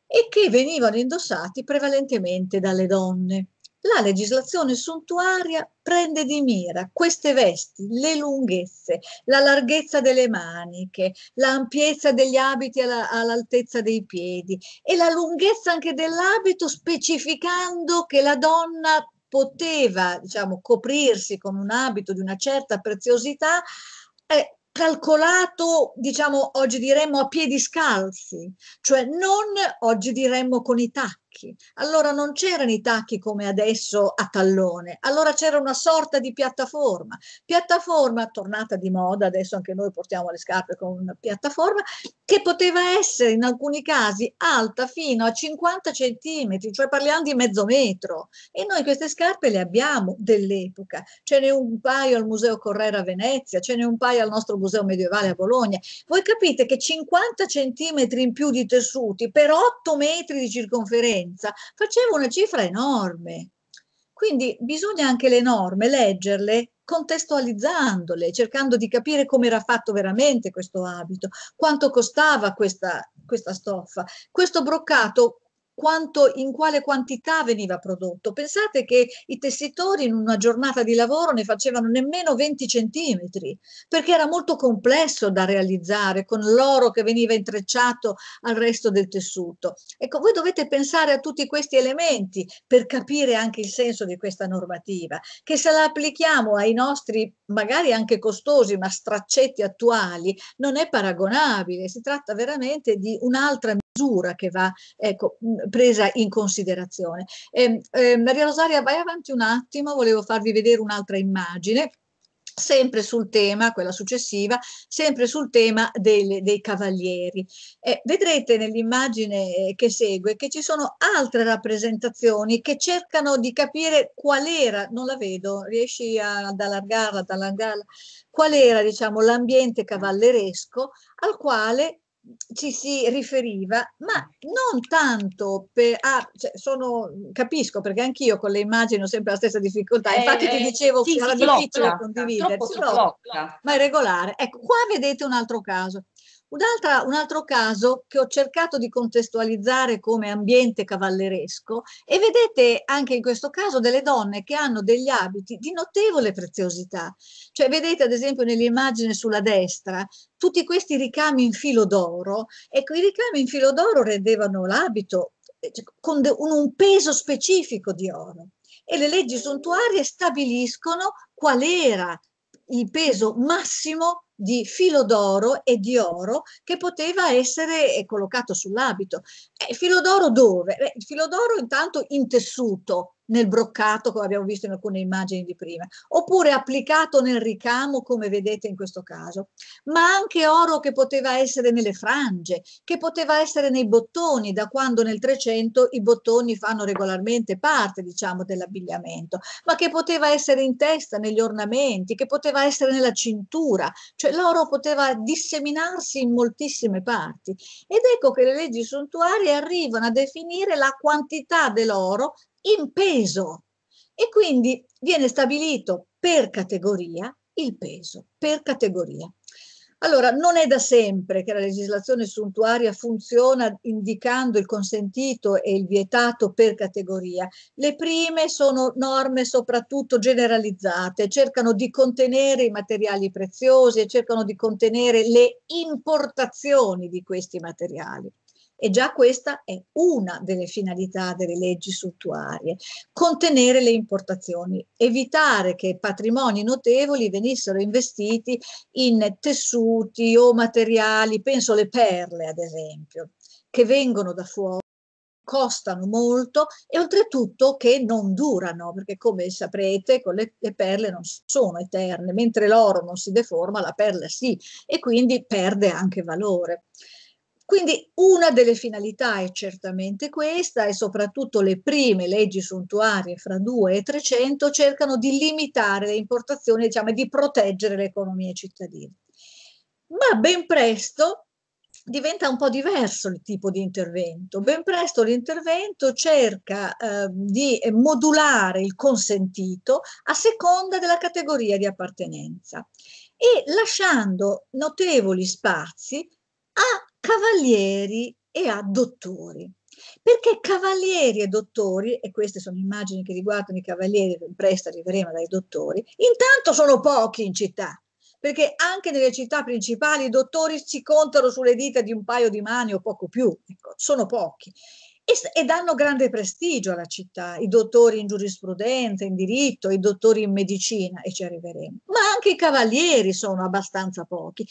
e che venivano indossati prevalentemente dalle donne la legislazione suntuaria prende di mira queste vesti, le lunghezze, la larghezza delle maniche, l'ampiezza degli abiti alla, all'altezza dei piedi e la lunghezza anche dell'abito specificando che la donna poteva diciamo, coprirsi con un abito di una certa preziosità eh, calcolato, diciamo, oggi diremmo a piedi scalzi, cioè non oggi diremmo con i tacchi tacchi. Allora non c'erano i tacchi come adesso a tallone, allora c'era una sorta di piattaforma. Piattaforma tornata di moda, adesso anche noi portiamo le scarpe con una piattaforma, che poteva essere in alcuni casi alta fino a 50 centimetri, cioè parliamo di mezzo metro. E noi queste scarpe le abbiamo dell'epoca. Ce n'è un paio al Museo Correra a Venezia, ce n'è un paio al nostro Museo Medievale a Bologna. Voi capite che 50 centimetri in più di tessuti per 8 metri di circonferenza differenza faceva una cifra enorme. Quindi bisogna anche le norme leggerle contestualizzandole, cercando di capire come era fatto veramente questo abito, quanto costava questa, questa stoffa. Questo broccato quanto, in quale quantità veniva prodotto. Pensate che i tessitori in una giornata di lavoro ne facevano nemmeno 20 centimetri, perché era molto complesso da realizzare con l'oro che veniva intrecciato al resto del tessuto. Ecco, voi dovete pensare a tutti questi elementi per capire anche il senso di questa normativa, che se la applichiamo ai nostri, magari anche costosi, ma straccetti attuali, non è paragonabile, si tratta veramente di un'altra misura che va ecco, mm, presa in considerazione. Eh, eh, Maria Rosaria, vai avanti un attimo, volevo farvi vedere un'altra immagine sempre sul tema, quella successiva, sempre sul tema dei, dei cavalieri. Eh, vedrete nell'immagine eh, che segue che ci sono altre rappresentazioni che cercano di capire qual era, non la vedo, riesci ad allargarla, ad allargarla, qual era diciamo, l'ambiente cavalleresco al quale ci si riferiva, ma mm. non tanto per... Ah, cioè sono, capisco perché anch'io con le immagini ho sempre la stessa difficoltà, infatti eh, ti dicevo sì, che era difficile condividere, ma è regolare. Ecco, qua vedete un altro caso un altro caso che ho cercato di contestualizzare come ambiente cavalleresco e vedete anche in questo caso delle donne che hanno degli abiti di notevole preziosità. Cioè vedete ad esempio nell'immagine sulla destra tutti questi ricami in filo d'oro. Ecco, i ricami in filo d'oro rendevano l'abito eh, cioè, con un peso specifico di oro e le leggi sontuarie stabiliscono qual era il peso massimo di filo d'oro e di oro che poteva essere eh, collocato sull'abito. Eh, filo d'oro dove? Beh, filo d'oro intanto intessuto nel broccato, come abbiamo visto in alcune immagini di prima, oppure applicato nel ricamo, come vedete in questo caso, ma anche oro che poteva essere nelle frange, che poteva essere nei bottoni, da quando nel 300 i bottoni fanno regolarmente parte, diciamo, dell'abbigliamento, ma che poteva essere in testa, negli ornamenti, che poteva essere nella cintura, cioè cioè, l'oro poteva disseminarsi in moltissime parti. Ed ecco che le leggi suntuarie arrivano a definire la quantità dell'oro in peso e quindi viene stabilito per categoria il peso, per categoria. Allora, non è da sempre che la legislazione suntuaria funziona indicando il consentito e il vietato per categoria. Le prime sono norme soprattutto generalizzate, cercano di contenere i materiali preziosi e cercano di contenere le importazioni di questi materiali e già questa è una delle finalità delle leggi suttuarie, contenere le importazioni, evitare che patrimoni notevoli venissero investiti in tessuti o materiali, penso alle perle ad esempio, che vengono da fuori costano molto e oltretutto che non durano, perché come saprete le, le, perle non sono eterne, mentre l'oro non si deforma, la perla sì, e quindi perde anche valore. Quindi una delle finalità è certamente questa e soprattutto le prime leggi suntuarie fra 2 e 300 cercano di limitare le importazioni, diciamo, e di proteggere le economie cittadine. Ma ben presto diventa un po' diverso il tipo di intervento. Ben presto l'intervento cerca eh, di modulare il consentito a seconda della categoria di appartenenza e lasciando notevoli spazi a cavalieri e a dottori. Perché cavalieri e dottori, e queste sono immagini che riguardano i cavalieri, presto arriveremo dai dottori, intanto sono pochi in città, perché anche nelle città principali i dottori si contano sulle dita di un paio di mani o poco più, ecco, sono pochi. E, e, danno grande prestigio alla città, i dottori in giurisprudenza, in diritto, i dottori in medicina, e ci arriveremo. Ma anche i cavalieri sono abbastanza pochi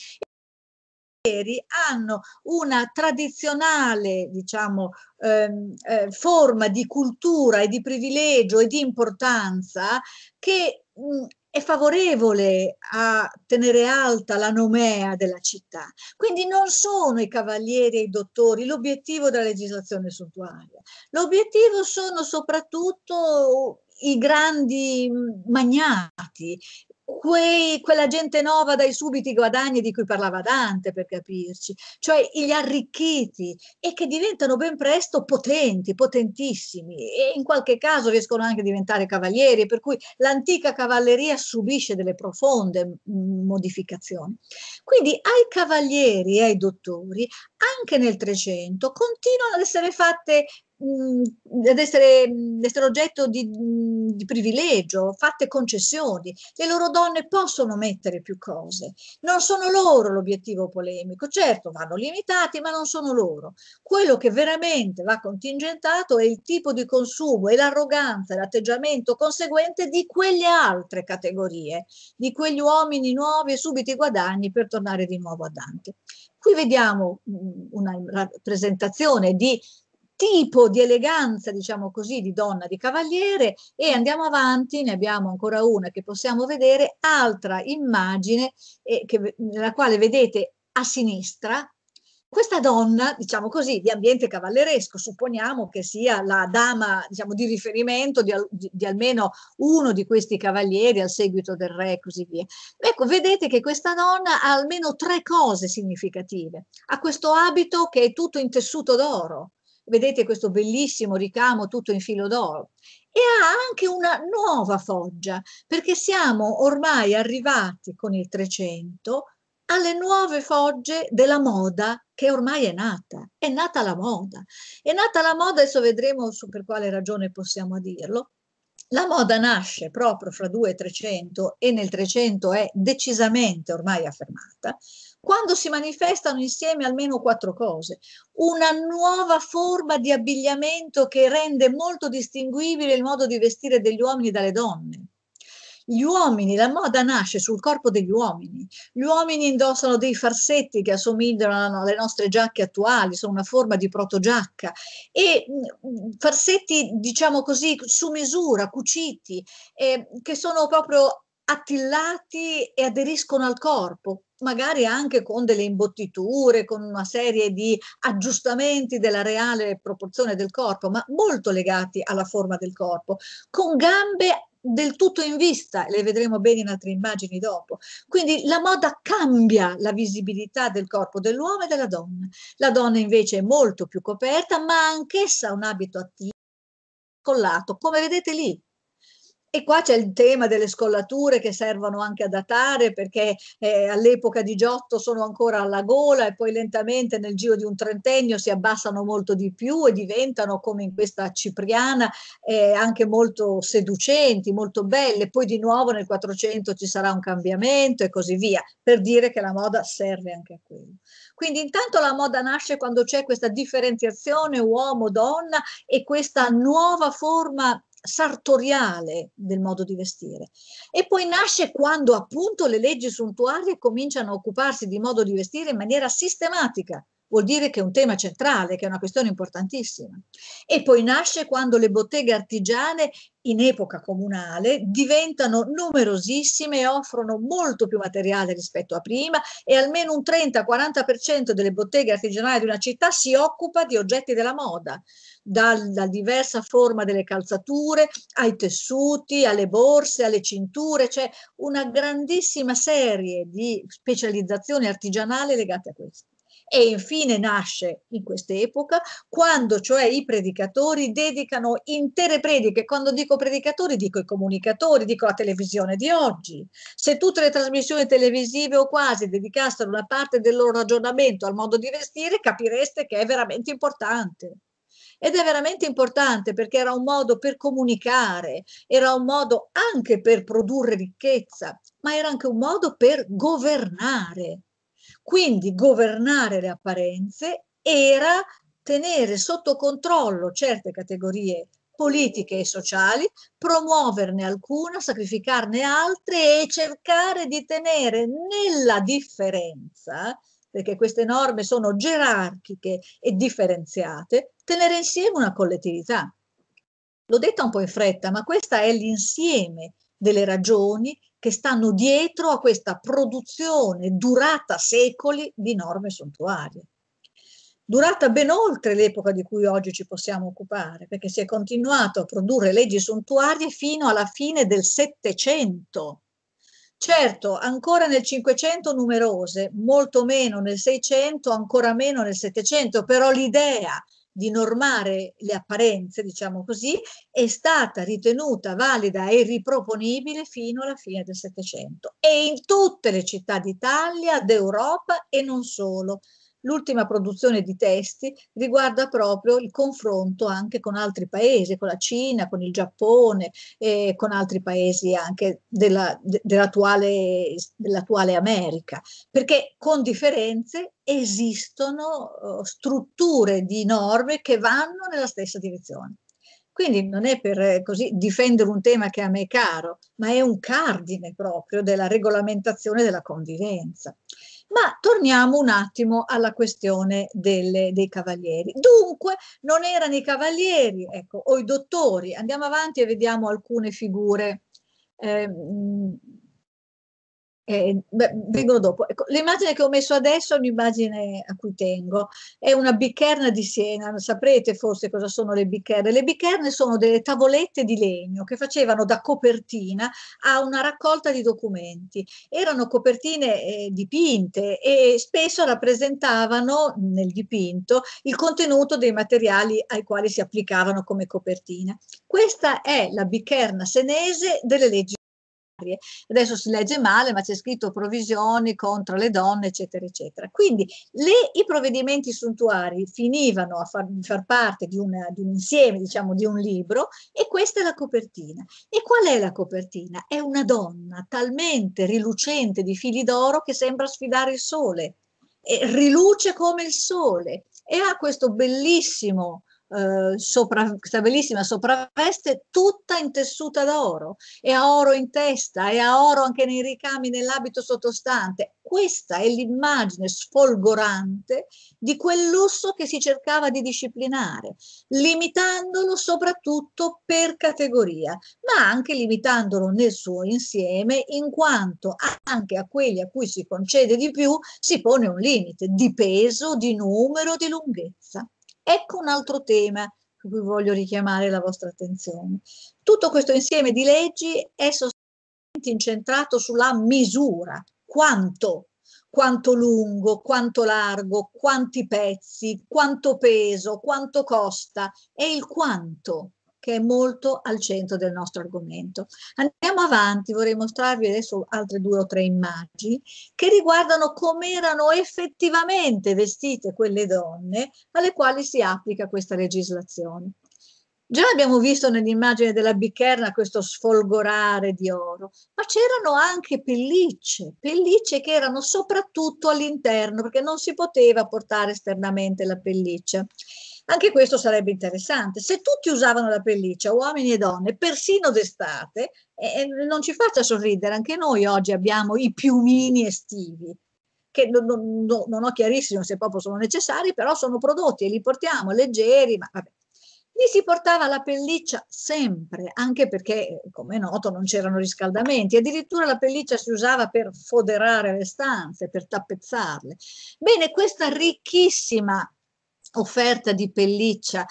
hanno una tradizionale diciamo, ehm, eh, forma di cultura e di privilegio e di importanza che mh, è favorevole a tenere alta la nomea della città. Quindi non sono i cavalieri e i dottori l'obiettivo della legislazione suntuaria. L'obiettivo sono soprattutto i grandi magnati, quei, quella gente nuova dai subiti guadagni di cui parlava Dante, per capirci, cioè gli arricchiti e che diventano ben presto potenti, potentissimi e in qualche caso riescono anche a diventare cavalieri, per cui l'antica cavalleria subisce delle profonde modificazioni. Quindi ai cavalieri e ai dottori, anche nel Trecento, continuano ad essere fatte mh, mm, ad essere, mm, essere oggetto di, mh, mm, di, privilegio, fatte concessioni. Le loro donne possono mettere più cose. Non sono loro l'obiettivo polemico. Certo, vanno limitati, ma non sono loro. Quello che veramente va contingentato è il tipo di consumo e l'arroganza, l'atteggiamento conseguente di quelle altre categorie, di quegli uomini nuovi e subiti guadagni per tornare di nuovo a Dante. Qui vediamo una rappresentazione di tipo di eleganza, diciamo così, di donna, di cavaliere e andiamo avanti, ne abbiamo ancora una che possiamo vedere, altra immagine eh, che, nella quale vedete a sinistra questa donna, diciamo così, di ambiente cavalleresco, supponiamo che sia la dama diciamo, di riferimento di, di, di almeno uno di questi cavalieri al seguito del re e così via. Ecco, vedete che questa donna ha almeno tre cose significative. Ha questo abito che è tutto in tessuto d'oro, vedete questo bellissimo ricamo tutto in filo d'oro. E ha anche una nuova foggia, perché siamo ormai arrivati con il 300 alle nuove fogge della moda che ormai è nata, è nata la moda. È nata la moda, adesso vedremo per quale ragione possiamo dirlo. La moda nasce proprio fra 2 e 300 e nel 300 è decisamente ormai affermata, quando si manifestano insieme almeno quattro cose. Una nuova forma di abbigliamento che rende molto distinguibile il modo di vestire degli uomini dalle donne. Gli uomini, la moda nasce sul corpo degli uomini. Gli uomini indossano dei farsetti che assomigliano alle nostre giacche attuali, sono una forma di protogiacca e farsetti, diciamo così, su misura, cuciti, eh, che sono proprio attillati e aderiscono al corpo, magari anche con delle imbottiture, con una serie di aggiustamenti della reale proporzione del corpo, ma molto legati alla forma del corpo, con gambe del tutto in vista, le vedremo bene in altre immagini dopo. Quindi la moda cambia la visibilità del corpo dell'uomo e della donna. La donna invece è molto più coperta, ma anch'essa ha un abito attivo, collato, come vedete lì, e qua c'è il tema delle scollature che servono anche a datare perché eh, all'epoca di Giotto sono ancora alla gola e poi lentamente nel giro di un trentennio si abbassano molto di più e diventano, come in questa Cipriana, eh, anche molto seducenti, molto belle. Poi di nuovo nel 400 ci sarà un cambiamento e così via, per dire che la moda serve anche a quello. Quindi intanto la moda nasce quando c'è questa differenziazione uomo-donna e questa nuova forma sartoriale del modo di vestire. E poi nasce quando appunto le leggi suntuarie cominciano a occuparsi di modo di vestire in maniera sistematica. Vuol dire che è un tema centrale, che è una questione importantissima. E poi nasce quando le botteghe artigiane in epoca comunale diventano numerosissime e offrono molto più materiale rispetto a prima e almeno un 30-40% delle botteghe artigianali di una città si occupa di oggetti della moda dalla diversa forma delle calzature ai tessuti, alle borse, alle cinture, c'è una grandissima serie di specializzazioni artigianali legate a questo. E infine nasce in quest'epoca quando cioè i predicatori dedicano intere prediche. Quando dico predicatori dico i comunicatori, dico la televisione di oggi. Se tutte le trasmissioni televisive o quasi dedicassero una parte del loro ragionamento al modo di vestire, capireste che è veramente importante. Ed è veramente importante perché era un modo per comunicare, era un modo anche per produrre ricchezza, ma era anche un modo per governare. Quindi governare le apparenze era tenere sotto controllo certe categorie politiche e sociali, promuoverne alcune, sacrificarne altre e cercare di tenere nella differenza perché queste norme sono gerarchiche e differenziate, tenere insieme una collettività. L'ho detta un po' in fretta, ma questa è l'insieme delle ragioni che stanno dietro a questa produzione durata secoli di norme sontuarie. Durata ben oltre l'epoca di cui oggi ci possiamo occupare, perché si è continuato a produrre leggi sontuarie fino alla fine del Settecento, Certo, ancora nel 500 numerose, molto meno nel 600, ancora meno nel 700, però l'idea di normare le apparenze, diciamo così, è stata ritenuta valida e riproponibile fino alla fine del Settecento e in tutte le città d'Italia, d'Europa e non solo. L'ultima produzione di testi riguarda proprio il confronto anche con altri paesi, con la Cina, con il Giappone e con altri paesi anche della, dell'attuale, dell'attuale America, perché con differenze esistono uh, strutture di norme che vanno nella stessa direzione. Quindi non è per eh, così difendere un tema che a me è caro, ma è un cardine proprio della regolamentazione della convivenza. Ma torniamo un attimo alla questione delle, dei cavalieri. Dunque, non erano i cavalieri, ecco, o i dottori. Andiamo avanti e vediamo alcune figure. Eh, eh, beh, vengono dopo. Ecco, l'immagine che ho messo adesso è un'immagine a cui tengo, è una bicherna di Siena, saprete forse cosa sono le bicherne. Le bicherne sono delle tavolette di legno che facevano da copertina a una raccolta di documenti. Erano copertine eh, dipinte e spesso rappresentavano nel dipinto il contenuto dei materiali ai quali si applicavano come copertina. Questa è la bicherna senese delle leggi Adesso si legge male, ma c'è scritto provisioni contro le donne, eccetera, eccetera. Quindi le, i provvedimenti suntuari finivano a far, far parte di, una, di, un insieme, diciamo, di un libro e questa è la copertina. E qual è la copertina? È una donna talmente rilucente di fili d'oro che sembra sfidare il sole. riluce come il sole e ha questo bellissimo eh, sopra, questa bellissima sopravveste tutta intessuta d'oro e ha oro in testa e ha oro anche nei ricami nell'abito sottostante. Questa è l'immagine sfolgorante di quel lusso che si cercava di disciplinare, limitandolo soprattutto per categoria, ma anche limitandolo nel suo insieme, in quanto anche a quelli a cui si concede di più si pone un limite di peso, di numero, di lunghezza. Ecco un altro tema su cui voglio richiamare la vostra attenzione. Tutto questo insieme di leggi è sostanzialmente incentrato sulla misura, quanto, quanto lungo, quanto largo, quanti pezzi, quanto peso, quanto costa, è il quanto che è molto al centro del nostro argomento. Andiamo avanti, vorrei mostrarvi adesso altre due o tre immagini che riguardano come erano effettivamente vestite quelle donne alle quali si applica questa legislazione. Già abbiamo visto nell'immagine della bicherna questo sfolgorare di oro, ma c'erano anche pellicce, pellicce che erano soprattutto all'interno perché non si poteva portare esternamente la pelliccia. Anche questo sarebbe interessante. Se tutti usavano la pelliccia, uomini e donne, persino d'estate, eh, non ci faccia sorridere, anche noi oggi abbiamo i piumini estivi, che non, non, non, ho chiarissimo se proprio sono necessari, però sono prodotti e li portiamo leggeri, ma vabbè. Lì si portava la pelliccia sempre, anche perché, come è noto, non c'erano riscaldamenti, addirittura la pelliccia si usava per foderare le stanze, per tappezzarle. Bene, questa ricchissima offerta di pelliccia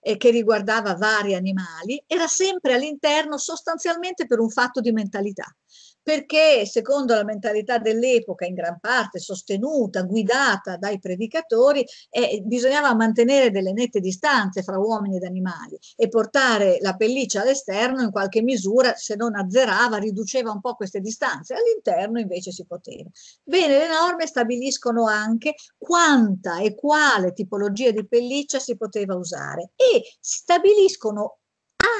eh, che riguardava vari animali, era sempre all'interno sostanzialmente per un fatto di mentalità perché secondo la mentalità dell'epoca, in gran parte sostenuta, guidata dai predicatori, eh, bisognava mantenere delle nette distanze fra uomini ed animali e portare la pelliccia all'esterno in qualche misura, se non azzerava, riduceva un po' queste distanze, all'interno invece si poteva. Bene, le norme stabiliscono anche quanta e quale tipologia di pelliccia si poteva usare e stabiliscono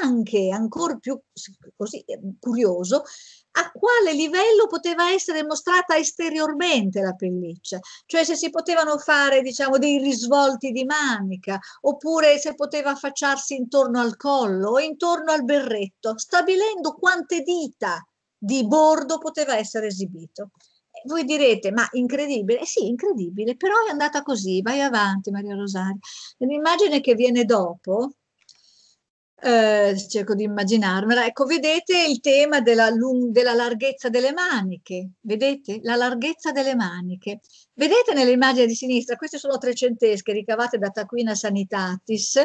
anche, ancora più così, eh, curioso, a quale livello poteva essere mostrata esteriormente la pelliccia, cioè se si potevano fare diciamo, dei risvolti di manica, oppure se poteva affacciarsi intorno al collo o intorno al berretto, stabilendo quante dita di bordo poteva essere esibito. Voi direte, ma incredibile? Eh sì, incredibile, però è andata così, vai avanti Maria Rosaria. L'immagine che viene dopo, eh, cerco di immaginarmela, ecco, vedete il tema della, lung- della larghezza delle maniche, vedete la larghezza delle maniche. Vedete nell'immagine di sinistra, queste sono trecentesche ricavate da Taquina Sanitatis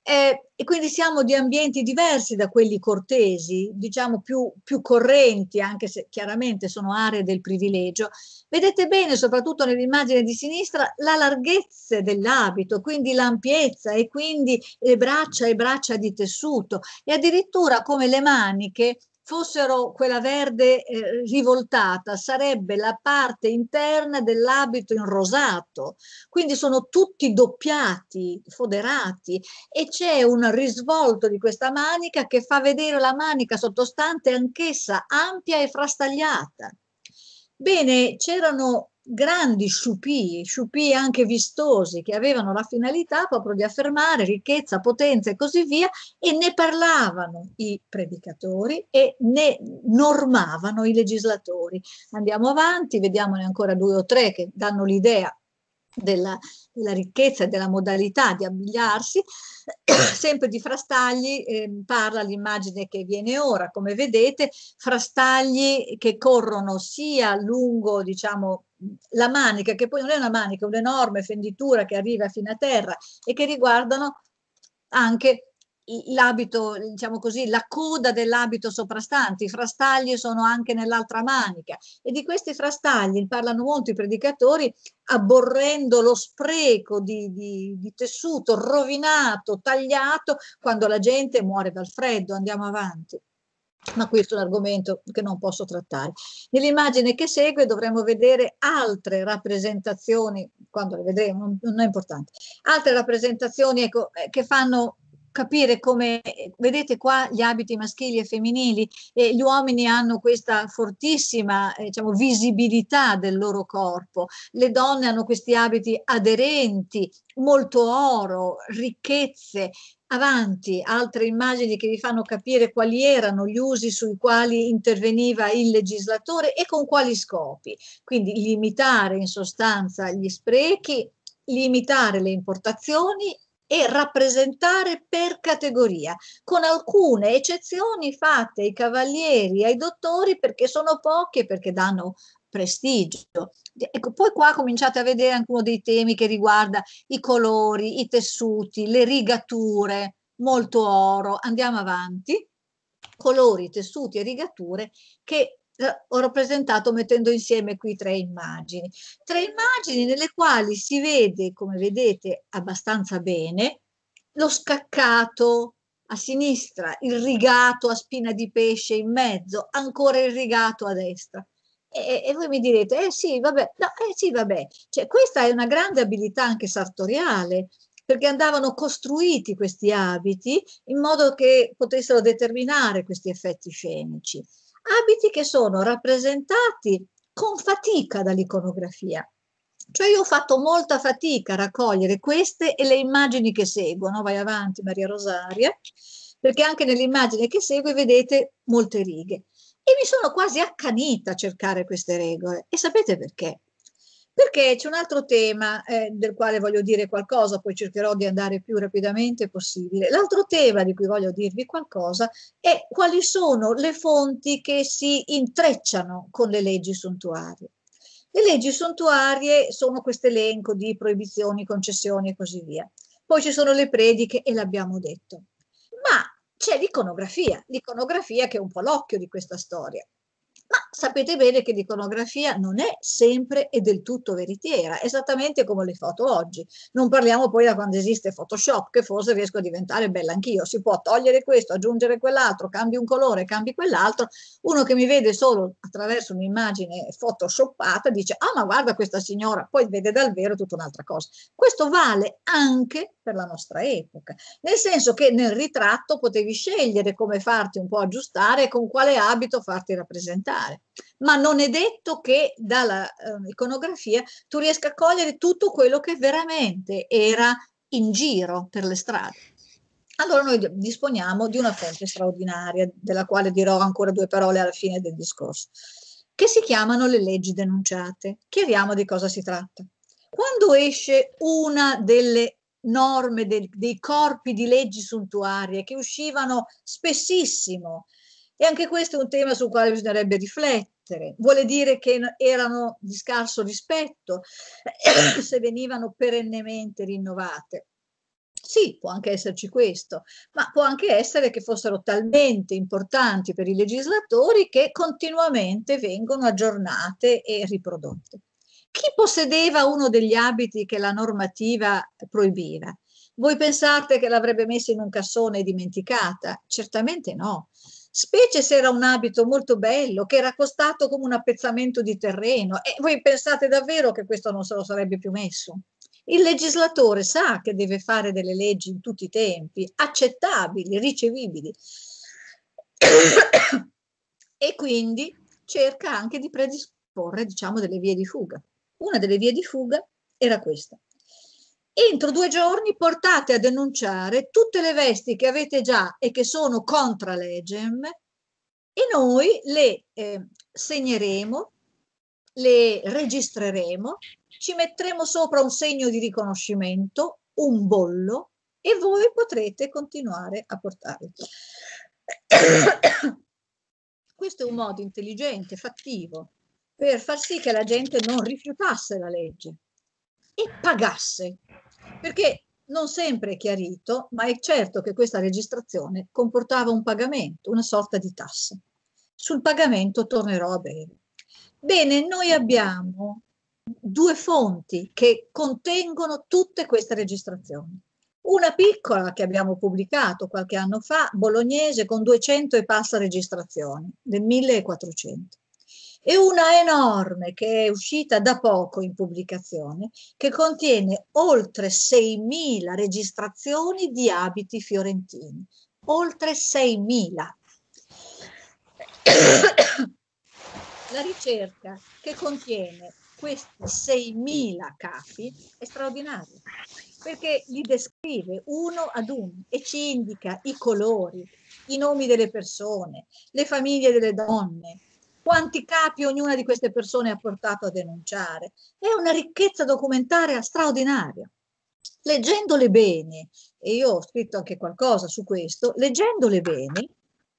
eh, e quindi siamo di ambienti diversi da quelli cortesi, diciamo più, più, correnti, anche se chiaramente sono aree del privilegio. Vedete bene, soprattutto nell'immagine di sinistra, la larghezza dell'abito, quindi l'ampiezza e quindi le braccia e braccia di tessuto e addirittura come le maniche fossero quella verde eh, rivoltata, sarebbe la parte interna dell'abito in rosato. Quindi sono tutti doppiati, foderati e c'è un risvolto di questa manica che fa vedere la manica sottostante anch'essa ampia e frastagliata. Bene, c'erano grandi sciupì, sciupii anche vistosi, che avevano la finalità proprio di affermare ricchezza, potenza e così via, e ne parlavano i predicatori e ne normavano i legislatori. Andiamo avanti, vediamone ancora due o tre che danno l'idea della, della, ricchezza e della modalità di abbigliarsi, sempre di Frastagli eh, parla l'immagine che viene ora, come vedete, Frastagli che corrono sia lungo, diciamo, la manica, che poi non è una manica, è un'enorme fenditura che arriva fino a terra e che riguardano anche l'abito, diciamo così, la coda dell'abito soprastante, i frastagli sono anche nell'altra manica e di questi frastagli parlano molto i predicatori abborrendo lo spreco di, di, di tessuto rovinato, tagliato, quando la gente muore dal freddo, andiamo avanti ma questo è un argomento che non posso trattare. Nell'immagine che segue dovremo vedere altre rappresentazioni, quando le vedremo, non è importante, altre rappresentazioni ecco, eh, che fanno capire come, eh, vedete qua gli abiti maschili e femminili, e gli uomini hanno questa fortissima eh, diciamo, visibilità del loro corpo, le donne hanno questi abiti aderenti, molto oro, ricchezze, avanti altre immagini che vi fanno capire quali erano gli usi sui quali interveniva il legislatore e con quali scopi. Quindi limitare in sostanza gli sprechi, limitare le importazioni e rappresentare per categoria, con alcune eccezioni fatte ai cavalieri ai dottori perché sono poche, perché danno prestigio. Ecco, poi qua cominciate a vedere anche uno dei temi che riguarda i colori, i tessuti, le rigature, molto oro. Andiamo avanti. Colori, tessuti e rigature che eh, ho rappresentato mettendo insieme qui tre immagini. Tre immagini nelle quali si vede, come vedete, abbastanza bene lo scaccato a sinistra, il rigato a spina di pesce in mezzo, ancora il rigato a destra e, e, voi mi direte, eh sì, vabbè, no, eh sì, vabbè. Cioè, questa è una grande abilità anche sartoriale, perché andavano costruiti questi abiti in modo che potessero determinare questi effetti scenici. Abiti che sono rappresentati con fatica dall'iconografia. Cioè io ho fatto molta fatica a raccogliere queste e le immagini che seguono, vai avanti Maria Rosaria, perché anche nell'immagine che segue vedete molte righe. E mi sono quasi accanita a cercare queste regole. E sapete perché? Perché c'è un altro tema eh, del quale voglio dire qualcosa, poi cercherò di andare più rapidamente possibile. L'altro tema di cui voglio dirvi qualcosa è quali sono le fonti che si intrecciano con le leggi suntuarie. Le leggi suntuarie sono questo elenco di proibizioni, concessioni e così via. Poi ci sono le prediche e l'abbiamo detto. Ma c'è l'iconografia, l'iconografia che è un po' l'occhio di questa storia sapete bene che l'iconografia non è sempre e del tutto veritiera, esattamente come le foto oggi. Non parliamo poi da quando esiste Photoshop, che forse riesco a diventare bella anch'io. Si può togliere questo, aggiungere quell'altro, cambi un colore, cambi quell'altro. Uno che mi vede solo attraverso un'immagine photoshoppata dice, ah ma guarda questa signora, poi vede dal vero tutta un'altra cosa. Questo vale anche per la nostra epoca, nel senso che nel ritratto potevi scegliere come farti un po' aggiustare e con quale abito farti rappresentare. Ma non è detto che dall'iconografia ehm, eh, tu riesca a cogliere tutto quello che veramente era in giro per le strade. Allora noi disponiamo di una fonte straordinaria, della quale dirò ancora due parole alla fine del discorso, che si chiamano le leggi denunciate. Chiariamo di cosa si tratta. Quando esce una delle norme, de, dei corpi di leggi suntuarie che uscivano spessissimo e anche questo è un tema sul quale bisognerebbe riflettere. Vuole dire che erano di scarso rispetto se venivano perennemente rinnovate. Sì, può anche esserci questo, ma può anche essere che fossero talmente importanti per i legislatori che continuamente vengono aggiornate e riprodotte. Chi possedeva uno degli abiti che la normativa proibiva? Voi pensate che l'avrebbe messa in un cassone e dimenticata? Certamente no specie se era un abito molto bello che era costato come un appezzamento di terreno. E voi pensate davvero che questo non se lo sarebbe più messo? Il legislatore sa che deve fare delle leggi in tutti i tempi, accettabili, ricevibili. e quindi cerca anche di predisporre, diciamo, delle vie di fuga. Una delle vie di fuga era questa entro due giorni portate a denunciare tutte le vesti che avete già e che sono contra legem e noi le eh, segneremo, le registreremo, ci metteremo sopra un segno di riconoscimento, un bollo e voi potrete continuare a portarle. Questo è un modo intelligente, fattivo, per far sì che la gente non rifiutasse la legge e pagasse perché non sempre è chiarito, ma è certo che questa registrazione comportava un pagamento, una sorta di tassa. Sul pagamento tornerò a breve. Bene, noi abbiamo due fonti che contengono tutte queste registrazioni. Una piccola che abbiamo pubblicato qualche anno fa, bolognese, con 200 e passa registrazioni, del 1400 e una enorme che è uscita da poco in pubblicazione, che contiene oltre 6.000 registrazioni di abiti fiorentini. Oltre 6.000. La ricerca che contiene questi 6.000 capi è straordinaria perché li descrive uno ad uno e ci indica i colori, i nomi delle persone, le famiglie delle donne, quanti capi ognuna di queste persone ha portato a denunciare. È una ricchezza documentaria straordinaria. Leggendole bene, e io ho scritto anche qualcosa su questo, leggendole bene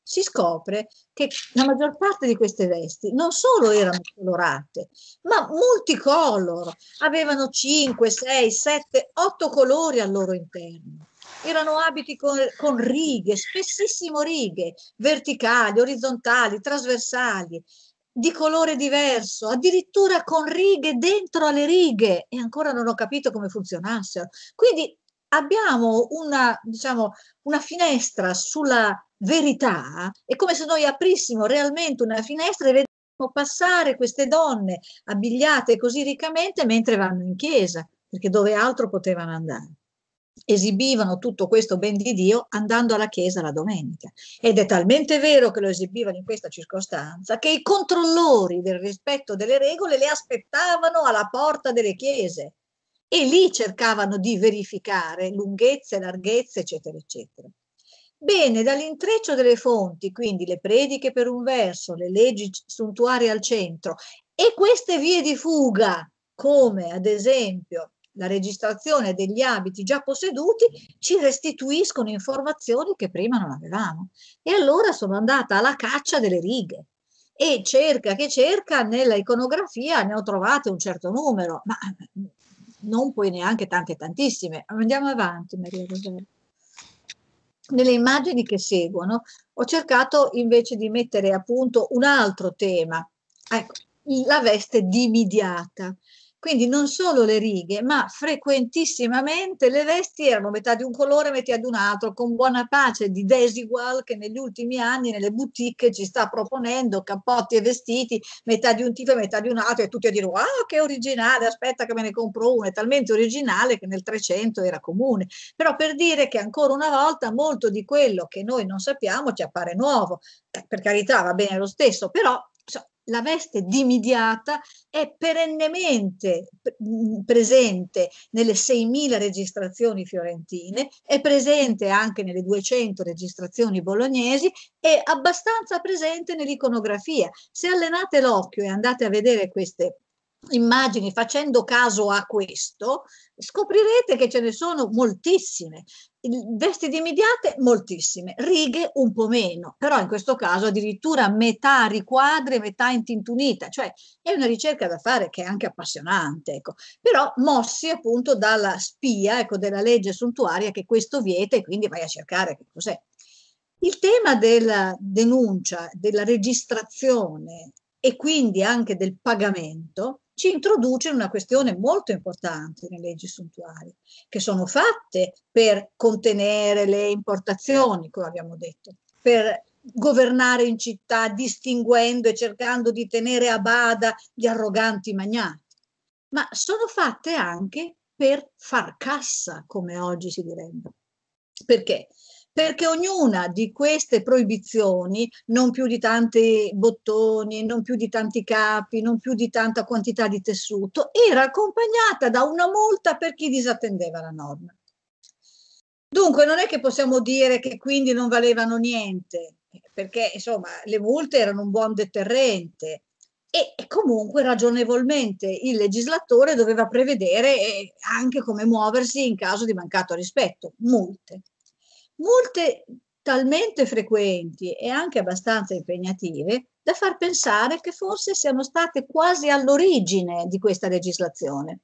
si scopre che la maggior parte di queste vesti non solo erano colorate, ma multicolor, avevano 5, 6, 7, 8 colori al loro interno erano abiti con, con righe, spessissimo righe, verticali, orizzontali, trasversali, di colore diverso, addirittura con righe dentro alle righe e ancora non ho capito come funzionassero. Quindi abbiamo una, diciamo, una finestra sulla verità, è come se noi aprissimo realmente una finestra e vedessimo passare queste donne abbigliate così riccamente mentre vanno in chiesa, perché dove altro potevano andare esibivano tutto questo ben di Dio andando alla chiesa la domenica. Ed è talmente vero che lo esibivano in questa circostanza che i controllori del rispetto delle regole le aspettavano alla porta delle chiese e lì cercavano di verificare lunghezze, larghezze, eccetera, eccetera. Bene, dall'intreccio delle fonti, quindi le prediche per un verso, le leggi suntuarie al centro e queste vie di fuga, come ad esempio la registrazione degli abiti già posseduti ci restituiscono informazioni che prima non avevamo. E allora sono andata alla caccia delle righe e cerca che cerca nella iconografia ne ho trovate un certo numero, ma eh, non poi neanche tante tantissime. Andiamo avanti, Maria Rosella. Nelle immagini che seguono ho cercato invece di mettere a punto un altro tema, ecco, la veste dimidiata. Quindi non solo le righe, ma frequentissimamente le vesti erano metà di un colore, metà di un altro, con buona pace di Desigual che negli ultimi anni nelle boutique ci sta proponendo cappotti e vestiti, metà di un tipo e metà di un altro, e tutti a dire wow che originale, aspetta che me ne compro uno, è talmente originale che nel 300 era comune. Però per dire che ancora una volta molto di quello che noi non sappiamo ci appare nuovo, eh, per carità va bene lo stesso, però la veste dimidiata è perennemente presente nelle 6.000 registrazioni fiorentine, è presente anche nelle 200 registrazioni bolognesi, è abbastanza presente nell'iconografia. Se allenate l'occhio e andate a vedere queste immagini facendo caso a questo, scoprirete che ce ne sono moltissime vesti immediate moltissime, righe un po' meno, però in questo caso addirittura metà riquadre, metà intintunita, cioè è una ricerca da fare che è anche appassionante, ecco. però mossi appunto dalla spia ecco, della legge suntuaria che questo vieta e quindi vai a cercare che cos'è. Il tema della denuncia, della registrazione e quindi anche del pagamento ci introduce in una questione molto importante nelle leggi suntuarie, che sono fatte per contenere le importazioni, come abbiamo detto, per governare in città distinguendo e cercando di tenere a bada gli arroganti magnati, ma sono fatte anche per far cassa, come oggi si direbbe. Perché? perché ognuna di queste proibizioni, non più di tanti bottoni, non più di tanti capi, non più di tanta quantità di tessuto, era accompagnata da una multa per chi disattendeva la norma. Dunque non è che possiamo dire che quindi non valevano niente, perché insomma le multe erano un buon deterrente e, comunque ragionevolmente il legislatore doveva prevedere eh, anche come muoversi in caso di mancato rispetto, multe multe talmente frequenti e anche abbastanza impegnative da far pensare che forse siano state quasi all'origine di questa legislazione,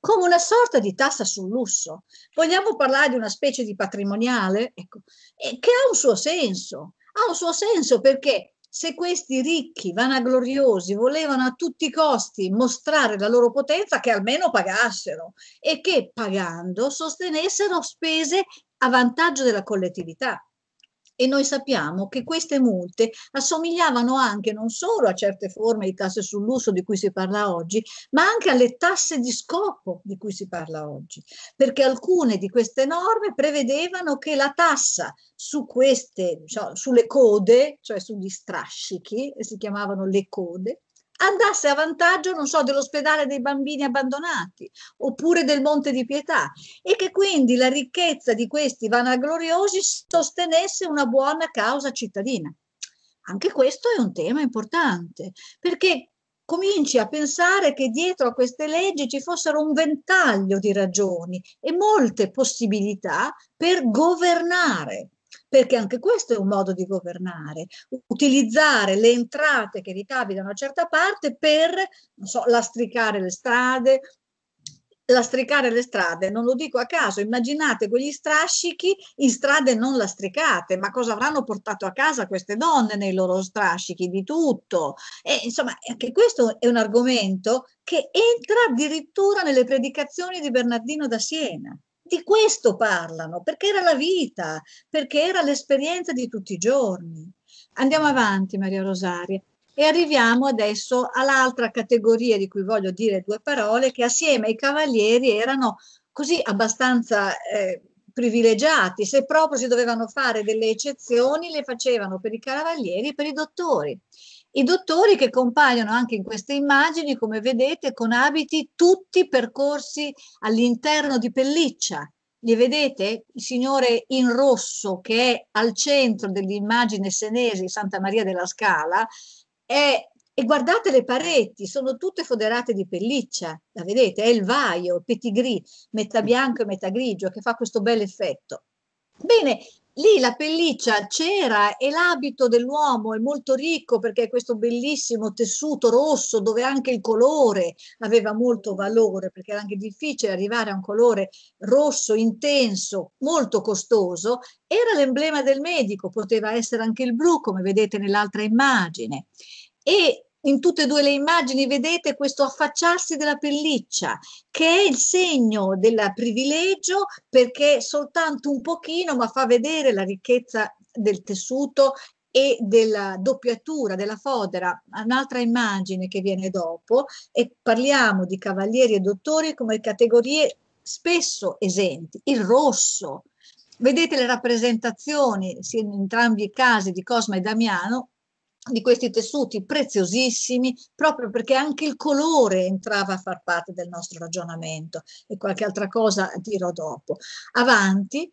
come una sorta di tassa sul lusso. Vogliamo parlare di una specie di patrimoniale? Ecco, che ha un suo senso, ha un suo senso perché se questi ricchi, vanagloriosi, volevano a tutti i costi mostrare la loro potenza, che almeno pagassero e che pagando sostenessero spese a vantaggio della collettività e noi sappiamo che queste multe assomigliavano anche non solo a certe forme di tasse sull'uso di cui si parla oggi, ma anche alle tasse di scopo di cui si parla oggi, perché alcune di queste norme prevedevano che la tassa su queste, diciamo, sulle code, cioè sugli strascichi, si chiamavano le code, andasse a vantaggio, non so, dell'ospedale dei bambini abbandonati oppure del Monte di Pietà e che quindi la ricchezza di questi vanagloriosi sostenesse una buona causa cittadina. Anche questo è un tema importante, perché cominci a pensare che dietro a queste leggi ci fossero un ventaglio di ragioni e molte possibilità per governare perché anche questo è un modo di governare, utilizzare le entrate che ricavi da una certa parte per, non so, lastricare le strade, lastricare le strade, non lo dico a caso, immaginate quegli strascichi in strade non lastricate, ma cosa avranno portato a casa queste donne nei loro strascichi di tutto? E, insomma, anche questo è un argomento che entra addirittura nelle predicazioni di Bernardino da Siena di questo parlano, perché era la vita, perché era l'esperienza di tutti i giorni. Andiamo avanti, Maria Rosaria, e arriviamo adesso all'altra categoria di cui voglio dire due parole, che assieme ai cavalieri erano così abbastanza... Eh, privilegiati, se proprio si dovevano fare delle eccezioni, le facevano per i cavalieri e per i dottori. I dottori che compaiono anche in queste immagini, come vedete, con abiti tutti percorsi all'interno di pelliccia. Li vedete? Il signore in rosso che è al centro dell'immagine senese di Santa Maria della Scala è e guardate le pareti, sono tutte foderate di pelliccia, la vedete? È il vaio, il petit gris, metà bianco e metà grigio, che fa questo bel effetto. Bene, Lì la pelliccia c'era e l'abito dell'uomo è molto ricco perché è questo bellissimo tessuto rosso dove anche il colore aveva molto valore perché era anche difficile arrivare a un colore rosso intenso, molto costoso. Era l'emblema del medico, poteva essere anche il blu come vedete nell'altra immagine. E in tutte e due le immagini vedete questo affacciarsi della pelliccia, che è il segno del privilegio perché soltanto un pochino, ma fa vedere la ricchezza del tessuto e della doppiatura della fodera, un'altra immagine che viene dopo, e parliamo di cavalieri e dottori come categorie spesso esenti. Il rosso, vedete le rappresentazioni, sia in entrambi i casi, di Cosma e Damiano, di questi tessuti preziosissimi proprio perché anche il colore entrava a far parte del nostro ragionamento e qualche altra cosa dirò dopo. Avanti,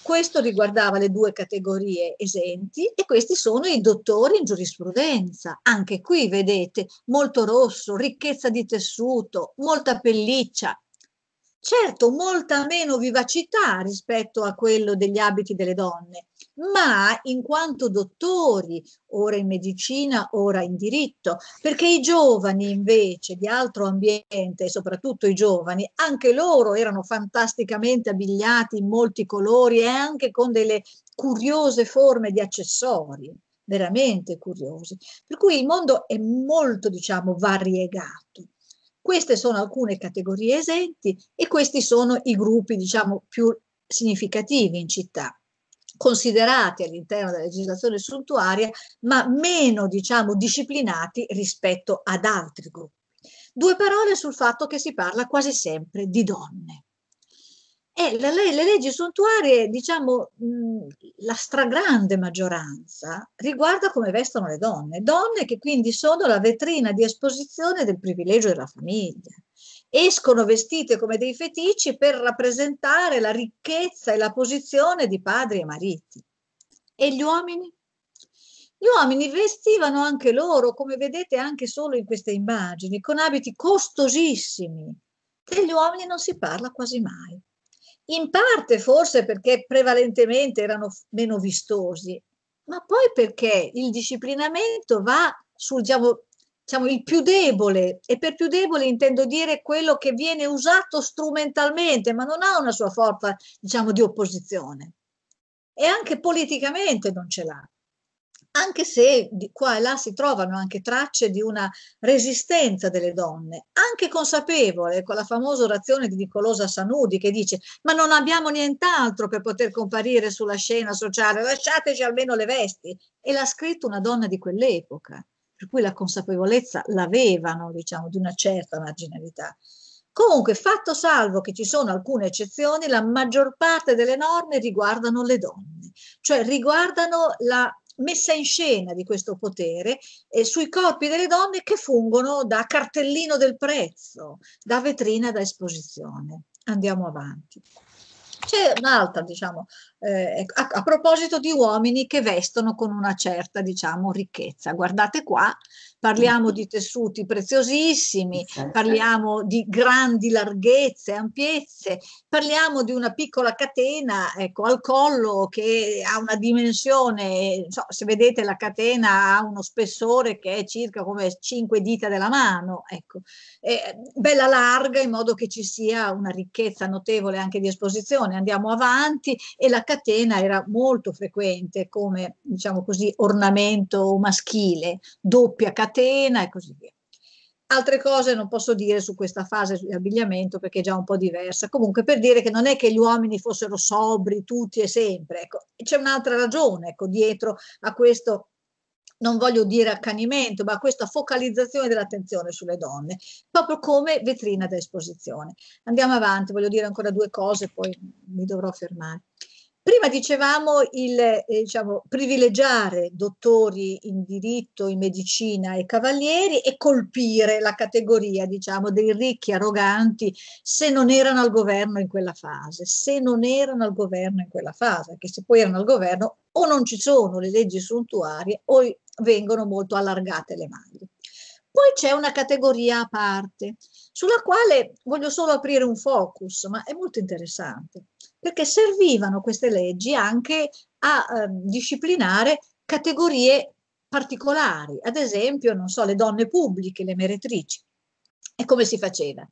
questo riguardava le due categorie esenti e questi sono i dottori in giurisprudenza. Anche qui vedete molto rosso, ricchezza di tessuto, molta pelliccia. Certo, molta meno vivacità rispetto a quello degli abiti delle donne, ma in quanto dottori, ora in medicina, ora in diritto, perché i giovani invece di altro ambiente, e soprattutto i giovani, anche loro erano fantasticamente abbigliati in molti colori e anche con delle curiose forme di accessori veramente curiosi. Per cui il mondo è molto, diciamo, variegato. Queste sono alcune categorie esenti e questi sono i gruppi, diciamo, più significativi in città considerati all'interno della legislazione suntuaria, ma meno diciamo, disciplinati rispetto ad altri gruppi. Due parole sul fatto che si parla quasi sempre di donne. E le, le leggi suntuarie, diciamo, la stragrande maggioranza riguarda come vestono le donne, donne che quindi sono la vetrina di esposizione del privilegio della famiglia, escono vestite come dei fetici per rappresentare la ricchezza e la posizione di padri e mariti. E gli uomini? Gli uomini vestivano anche loro, come vedete anche solo in queste immagini, con abiti costosissimi. Degli uomini non si parla quasi mai. In parte forse perché prevalentemente erano meno vistosi, ma poi perché il disciplinamento va sul, diciamo, diciamo, il più debole e per più debole intendo dire quello che viene usato strumentalmente ma non ha una sua forza diciamo, di opposizione e anche politicamente non ce l'ha anche se di qua e là si trovano anche tracce di una resistenza delle donne, anche consapevole, con la famosa orazione di Nicolosa Sanudi che dice ma non abbiamo nient'altro per poter comparire sulla scena sociale, lasciateci almeno le vesti. E l'ha scritto una donna di quell'epoca per cui la consapevolezza l'avevano, diciamo, di una certa marginalità. Comunque, fatto salvo che ci sono alcune eccezioni, la maggior parte delle norme riguardano le donne, cioè riguardano la messa in scena di questo potere eh, sui corpi delle donne che fungono da cartellino del prezzo, da vetrina da esposizione. Andiamo avanti. C'è un'altra, diciamo, eh, ecco, a, a, proposito di uomini che vestono con una certa, diciamo, ricchezza. Guardate qua, parliamo mm-hmm. di tessuti preziosissimi, parliamo di grandi larghezze, ampiezze, parliamo di una piccola catena ecco, al collo che ha una dimensione, so, se vedete la catena ha uno spessore che è circa come 5 dita della mano, ecco, è eh, bella larga in modo che ci sia una ricchezza notevole anche di esposizione. Andiamo avanti e la catena catena era molto frequente come diciamo così, ornamento maschile, doppia catena e così via. Altre cose non posso dire su questa fase di abbigliamento perché è già un po' diversa. Comunque per dire che non è che gli uomini fossero sobri tutti e sempre, ecco. c'è un'altra ragione ecco, dietro a questo non voglio dire accanimento, ma a questa focalizzazione dell'attenzione sulle donne, proprio come vetrina da esposizione. Andiamo avanti, voglio dire ancora due cose, poi mi dovrò fermare. Prima dicevamo il eh, diciamo, privilegiare dottori in diritto, in medicina e cavalieri e colpire la categoria diciamo, dei ricchi arroganti se non erano al governo in quella fase, se non erano al governo in quella fase, che se poi erano al governo o non ci sono le leggi suntuarie o vengono molto allargate le maglie. Poi c'è una categoria a parte sulla quale voglio solo aprire un focus, ma è molto interessante perché servivano queste leggi anche a eh, disciplinare categorie particolari, ad esempio, non so, le donne pubbliche, le meretrici. E come si faceva?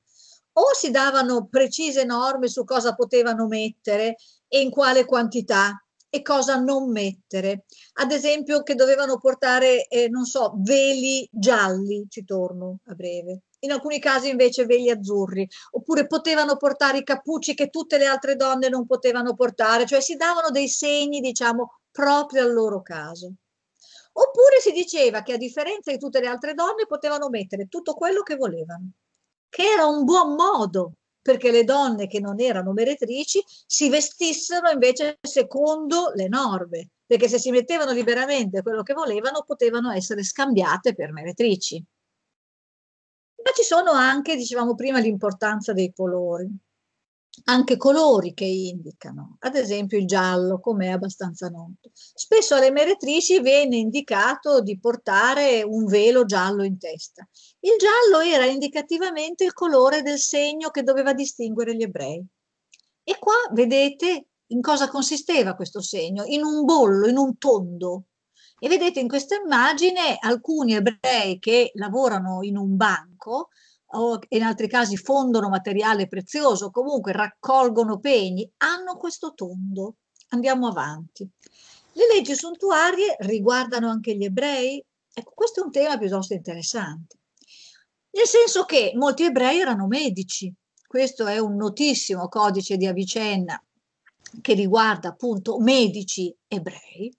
O si davano precise norme su cosa potevano mettere e in quale quantità e cosa non mettere. Ad esempio che dovevano portare, eh, non so, veli gialli, ci torno a breve, in alcuni casi invece veli azzurri, oppure potevano portare i cappucci che tutte le altre donne non potevano portare, cioè si davano dei segni, diciamo, proprio al loro caso. Oppure si diceva che a differenza di tutte le altre donne potevano mettere tutto quello che volevano, che era un buon modo perché le donne che non erano meretrici si vestissero invece secondo le norme, perché se si mettevano liberamente quello che volevano potevano essere scambiate per meretrici. Ma ci sono anche, dicevamo prima, l'importanza dei colori, anche colori che indicano, ad esempio il giallo, come è abbastanza noto. Spesso alle meretrici viene indicato di portare un velo giallo in testa. Il giallo era indicativamente il colore del segno che doveva distinguere gli ebrei. E qua vedete in cosa consisteva questo segno, in un bollo, in un tondo, e vedete in questa immagine alcuni ebrei che lavorano in un banco o in altri casi fondono materiale prezioso, comunque raccolgono pegni, hanno questo tondo. Andiamo avanti. Le leggi suntuarie riguardano anche gli ebrei? Ecco, questo è un tema piuttosto interessante. Nel senso che molti ebrei erano medici. Questo è un notissimo codice di Avicenna che riguarda appunto medici ebrei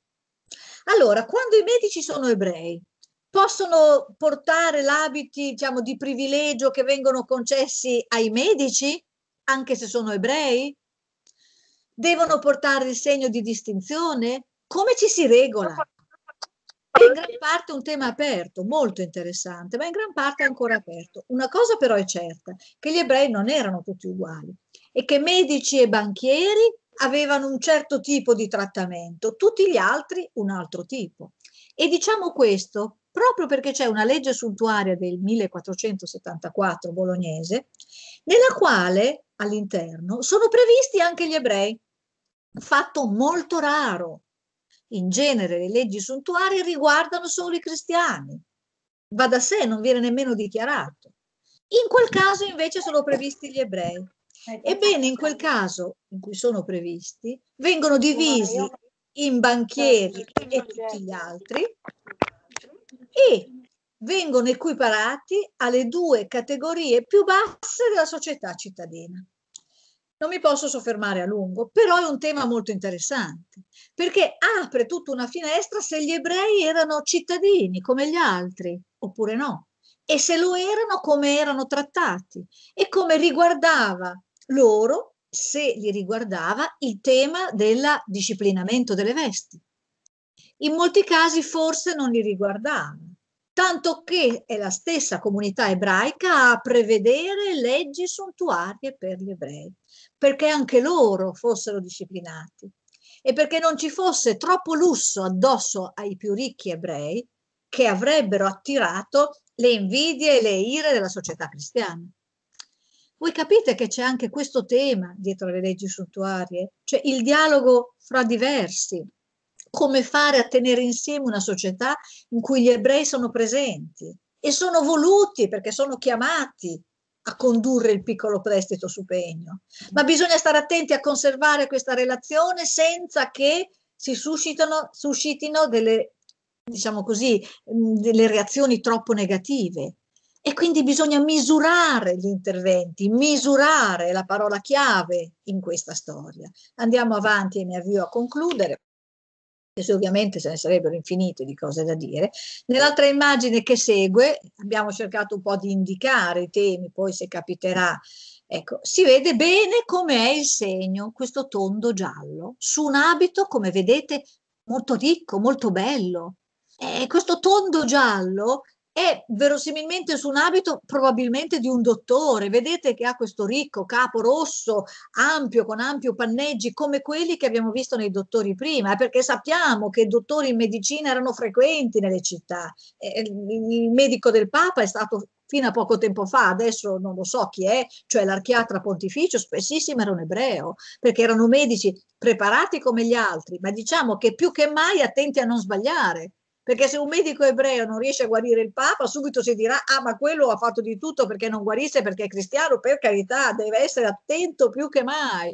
allora, quando i medici sono ebrei, possono portare l'abiti diciamo, di privilegio che vengono concessi ai medici, anche se sono ebrei? Devono portare il segno di distinzione? Come ci si regola? È in gran parte un tema aperto, molto interessante, ma in gran parte ancora aperto. Una cosa però è certa, che gli ebrei non erano tutti uguali e che medici e banchieri avevano un certo tipo di trattamento, tutti gli altri un altro tipo. E diciamo questo proprio perché c'è una legge suntuaria del 1474 bolognese, nella quale all'interno sono previsti anche gli ebrei, fatto molto raro. In genere le leggi suntuarie riguardano solo i cristiani, va da sé, non viene nemmeno dichiarato. In quel caso invece sono previsti gli ebrei. Eh, Ebbene, in quel caso in cui sono previsti, vengono divisi in banchieri certo, e tutti gli certo. altri e vengono equiparati alle due categorie più basse della società cittadina. Non mi posso soffermare a lungo, però è un tema molto interessante, perché apre tutta una finestra se gli ebrei erano cittadini come gli altri, oppure no, e se lo erano come erano trattati e come riguardava loro se li riguardava il tema del disciplinamento delle vesti. In molti casi forse non li riguardava, tanto che è la stessa comunità ebraica a prevedere leggi suntuarie per gli ebrei, perché anche loro fossero disciplinati e perché non ci fosse troppo lusso addosso ai più ricchi ebrei che avrebbero attirato le invidie e le ire della società cristiana. Voi capite che c'è anche questo tema dietro le leggi suntuarie, cioè il dialogo fra diversi, come fare a tenere insieme una società in cui gli ebrei sono presenti e sono voluti perché sono chiamati a condurre il piccolo prestito su pegno. Ma bisogna stare attenti a conservare questa relazione senza che si suscitano, suscitino delle, diciamo così, delle reazioni troppo negative. E quindi bisogna misurare gli interventi, misurare la parola chiave in questa storia. Andiamo avanti e mi avvio a concludere. Se ovviamente ce ne sarebbero infinite di cose da dire. Nell'altra immagine che segue abbiamo cercato un po' di indicare i temi, poi se capiterà Ecco, si vede bene come è il segno, questo tondo giallo, su un abito, come vedete, molto ricco, molto bello. E eh, questo tondo giallo è verosimilmente su un abito probabilmente di un dottore. Vedete che ha questo ricco capo rosso, ampio, con ampio panneggi, come quelli che abbiamo visto nei dottori prima, eh, perché sappiamo che i dottori in medicina erano frequenti nelle città. Eh, eh, il medico del Papa è stato fino a poco tempo fa, adesso non lo so chi è, cioè l'archiatra pontificio, spessissimo era un ebreo, perché erano medici preparati come gli altri, ma diciamo che più che mai attenti a non sbagliare perché se un medico ebreo non riesce a guarire il Papa, subito si dirà, ah ma quello ha fatto di tutto perché non guarisse, perché è cristiano, per carità, deve essere attento più che mai.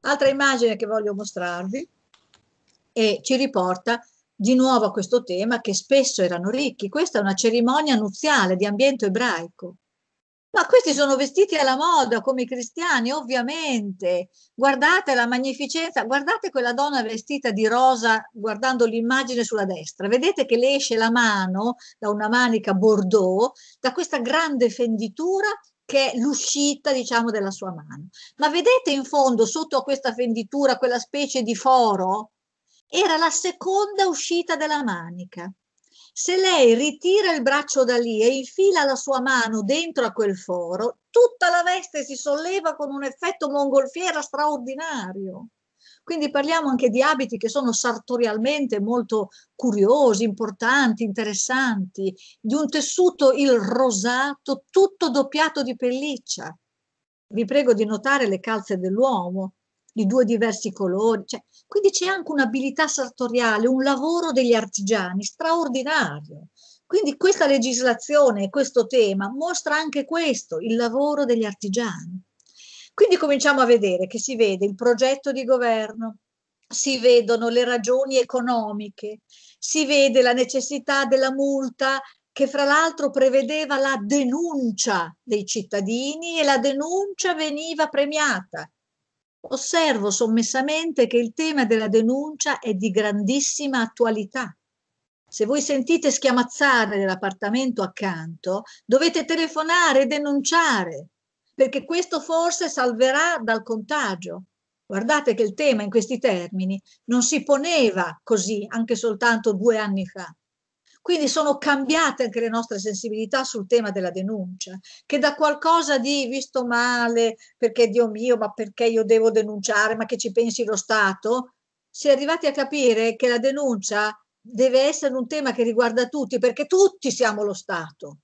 Altra immagine che voglio mostrarvi e ci riporta di nuovo a questo tema che spesso erano ricchi. Questa è una cerimonia nuziale di ambiente ebraico. Ma questi sono vestiti alla moda come i cristiani, ovviamente. Guardate la magnificenza, guardate quella donna vestita di rosa guardando l'immagine sulla destra. Vedete che le esce la mano da una manica bordeaux, da questa grande fenditura che è l'uscita, diciamo, della sua mano. Ma vedete in fondo, sotto a questa fenditura, quella specie di foro? Era la seconda uscita della manica. Se lei ritira il braccio da lì e infila la sua mano dentro a quel foro, tutta la veste si solleva con un effetto mongolfiera straordinario. Quindi parliamo anche di abiti che sono sartorialmente molto curiosi, importanti, interessanti, di un tessuto il rosato tutto doppiato di pelliccia. Vi prego di notare le calze dell'uomo, di due diversi colori. Cioè, quindi c'è anche un'abilità sartoriale, un lavoro degli artigiani straordinario. Quindi questa legislazione, questo tema mostra anche questo, il lavoro degli artigiani. Quindi cominciamo a vedere che si vede il progetto di governo, si vedono le ragioni economiche, si vede la necessità della multa che fra l'altro prevedeva la denuncia dei cittadini e la denuncia veniva premiata. Osservo sommessamente che il tema della denuncia è di grandissima attualità. Se voi sentite schiamazzare nell'appartamento accanto, dovete telefonare e denunciare, perché questo forse salverà dal contagio. Guardate che il tema in questi termini non si poneva così anche soltanto due anni fa. Quindi sono cambiate anche le nostre sensibilità sul tema della denuncia, che da qualcosa di visto male, perché Dio mio, ma perché io devo denunciare, ma che ci pensi lo Stato, si è arrivati a capire che la denuncia deve essere un tema che riguarda tutti, perché tutti siamo lo Stato.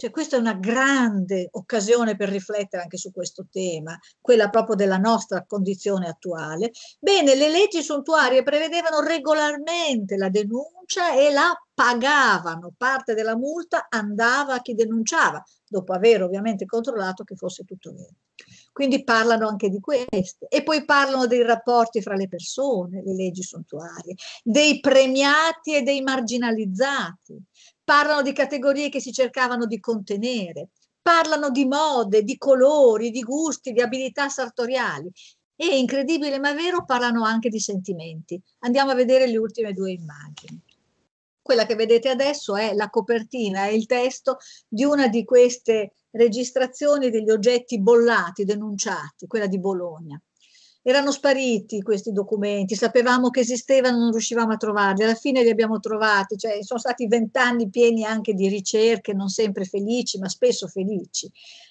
Cioè questa è una grande occasione per riflettere anche su questo tema, quella proprio della nostra condizione attuale. Bene, le leggi suntuarie prevedevano regolarmente la denuncia e la pagavano, parte della multa andava a chi denunciava, dopo aver ovviamente controllato che fosse tutto vero. Quindi parlano anche di queste. E poi parlano dei rapporti fra le persone, le leggi suntuarie, dei premiati e dei marginalizzati parlano di categorie che si cercavano di contenere, parlano di mode, di colori, di gusti, di abilità sartoriali e, incredibile ma vero, parlano anche di sentimenti. Andiamo a vedere le ultime due immagini. Quella che vedete adesso è la copertina, è il testo di una di queste registrazioni degli oggetti bollati, denunciati, quella di Bologna erano spariti questi documenti, sapevamo che esistevano, non riuscivamo a trovarli, alla fine li abbiamo trovati, cioè sono stati vent'anni pieni anche di ricerche, non sempre felici, ma spesso felici,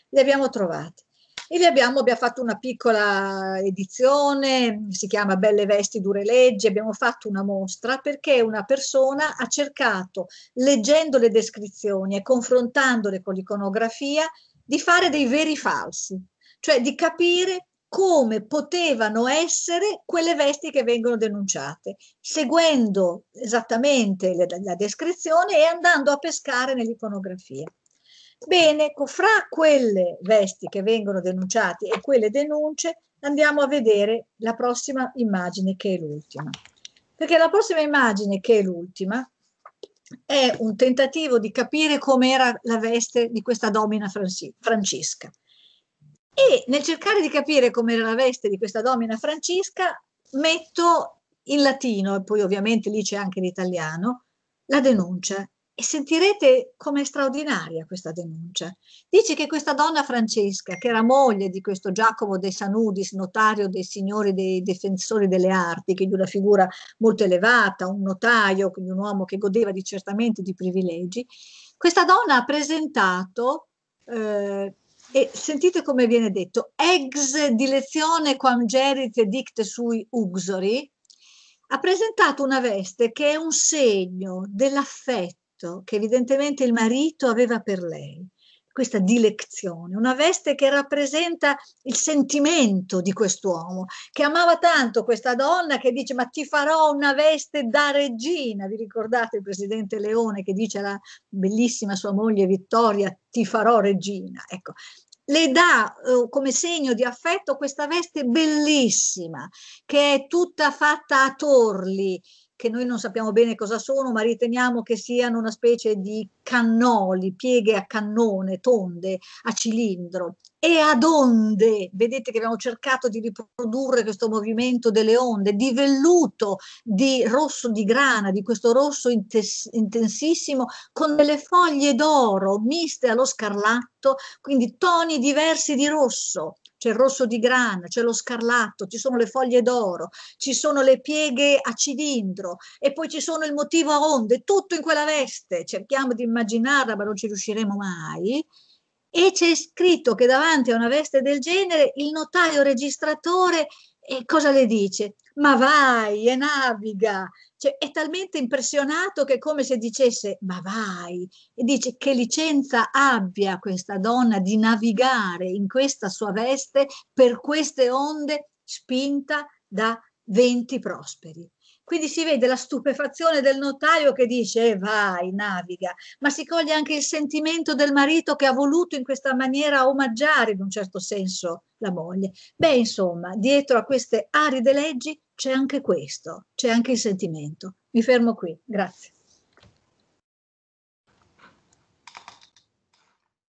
li abbiamo trovati. E li abbiamo, abbiamo fatto una piccola edizione, si chiama Belle vesti, dure leggi, abbiamo fatto una mostra perché una persona ha cercato, leggendo le descrizioni e confrontandole con l'iconografia, di fare dei veri falsi, cioè di capire come potevano essere quelle vesti che vengono denunciate, seguendo esattamente la, la descrizione e andando a pescare nell'iconografia. Bene, fra quelle vesti che vengono denunciate e quelle denunce, andiamo a vedere la prossima immagine che è l'ultima. Perché la prossima immagine che è l'ultima è un tentativo di capire com'era la veste di questa domina Francesca. E nel cercare di capire come era la veste di questa domina Francesca, metto in latino, e poi ovviamente lì c'è anche l'italiano, la denuncia. E sentirete com'è straordinaria questa denuncia. Dice che questa donna Francesca, che era moglie di questo Giacomo de Sanudis, notario dei signori dei difensori delle arti, che quindi una figura molto elevata, un notaio, quindi un uomo che godeva di certamente di privilegi, questa donna ha presentato eh, e sentite come viene detto, ex dilezione quam gerit dicte sui uxori, ha presentato una veste che è un segno dell'affetto che evidentemente il marito aveva per lei questa dilezione, una veste che rappresenta il sentimento di quest'uomo, che amava tanto questa donna che dice ma ti farò una veste da regina, vi ricordate il presidente Leone che dice alla bellissima sua moglie Vittoria ti farò regina, ecco, le dà eh, come segno di affetto questa veste bellissima che è tutta fatta a torli, che noi non sappiamo bene cosa sono, ma riteniamo che siano una specie di cannoli, pieghe a cannone, tonde, a cilindro. E ad onde, vedete che abbiamo cercato di riprodurre questo movimento delle onde, di velluto, di rosso di grana, di questo rosso intensissimo, con delle foglie d'oro miste allo scarlatto, quindi toni diversi di rosso c'è il rosso di grana, c'è lo scarlatto, ci sono le foglie d'oro, ci sono le pieghe a cilindro e poi ci sono il motivo a onde, tutto in quella veste, cerchiamo di immaginarla ma non ci riusciremo mai. E c'è scritto che davanti a una veste del genere il notaio registratore eh, cosa le dice? Ma vai e naviga, cioè, è talmente impressionato che è come se dicesse ma vai, e dice che licenza abbia questa donna di navigare in questa sua veste per queste onde spinta da venti prosperi. Quindi si vede la stupefazione del notaio che dice eh, vai, naviga, ma si coglie anche il sentimento del marito che ha voluto in questa maniera omaggiare in un certo senso la moglie. Beh, insomma, dietro a queste aride leggi c'è anche questo, c'è anche il sentimento. Mi fermo qui, grazie.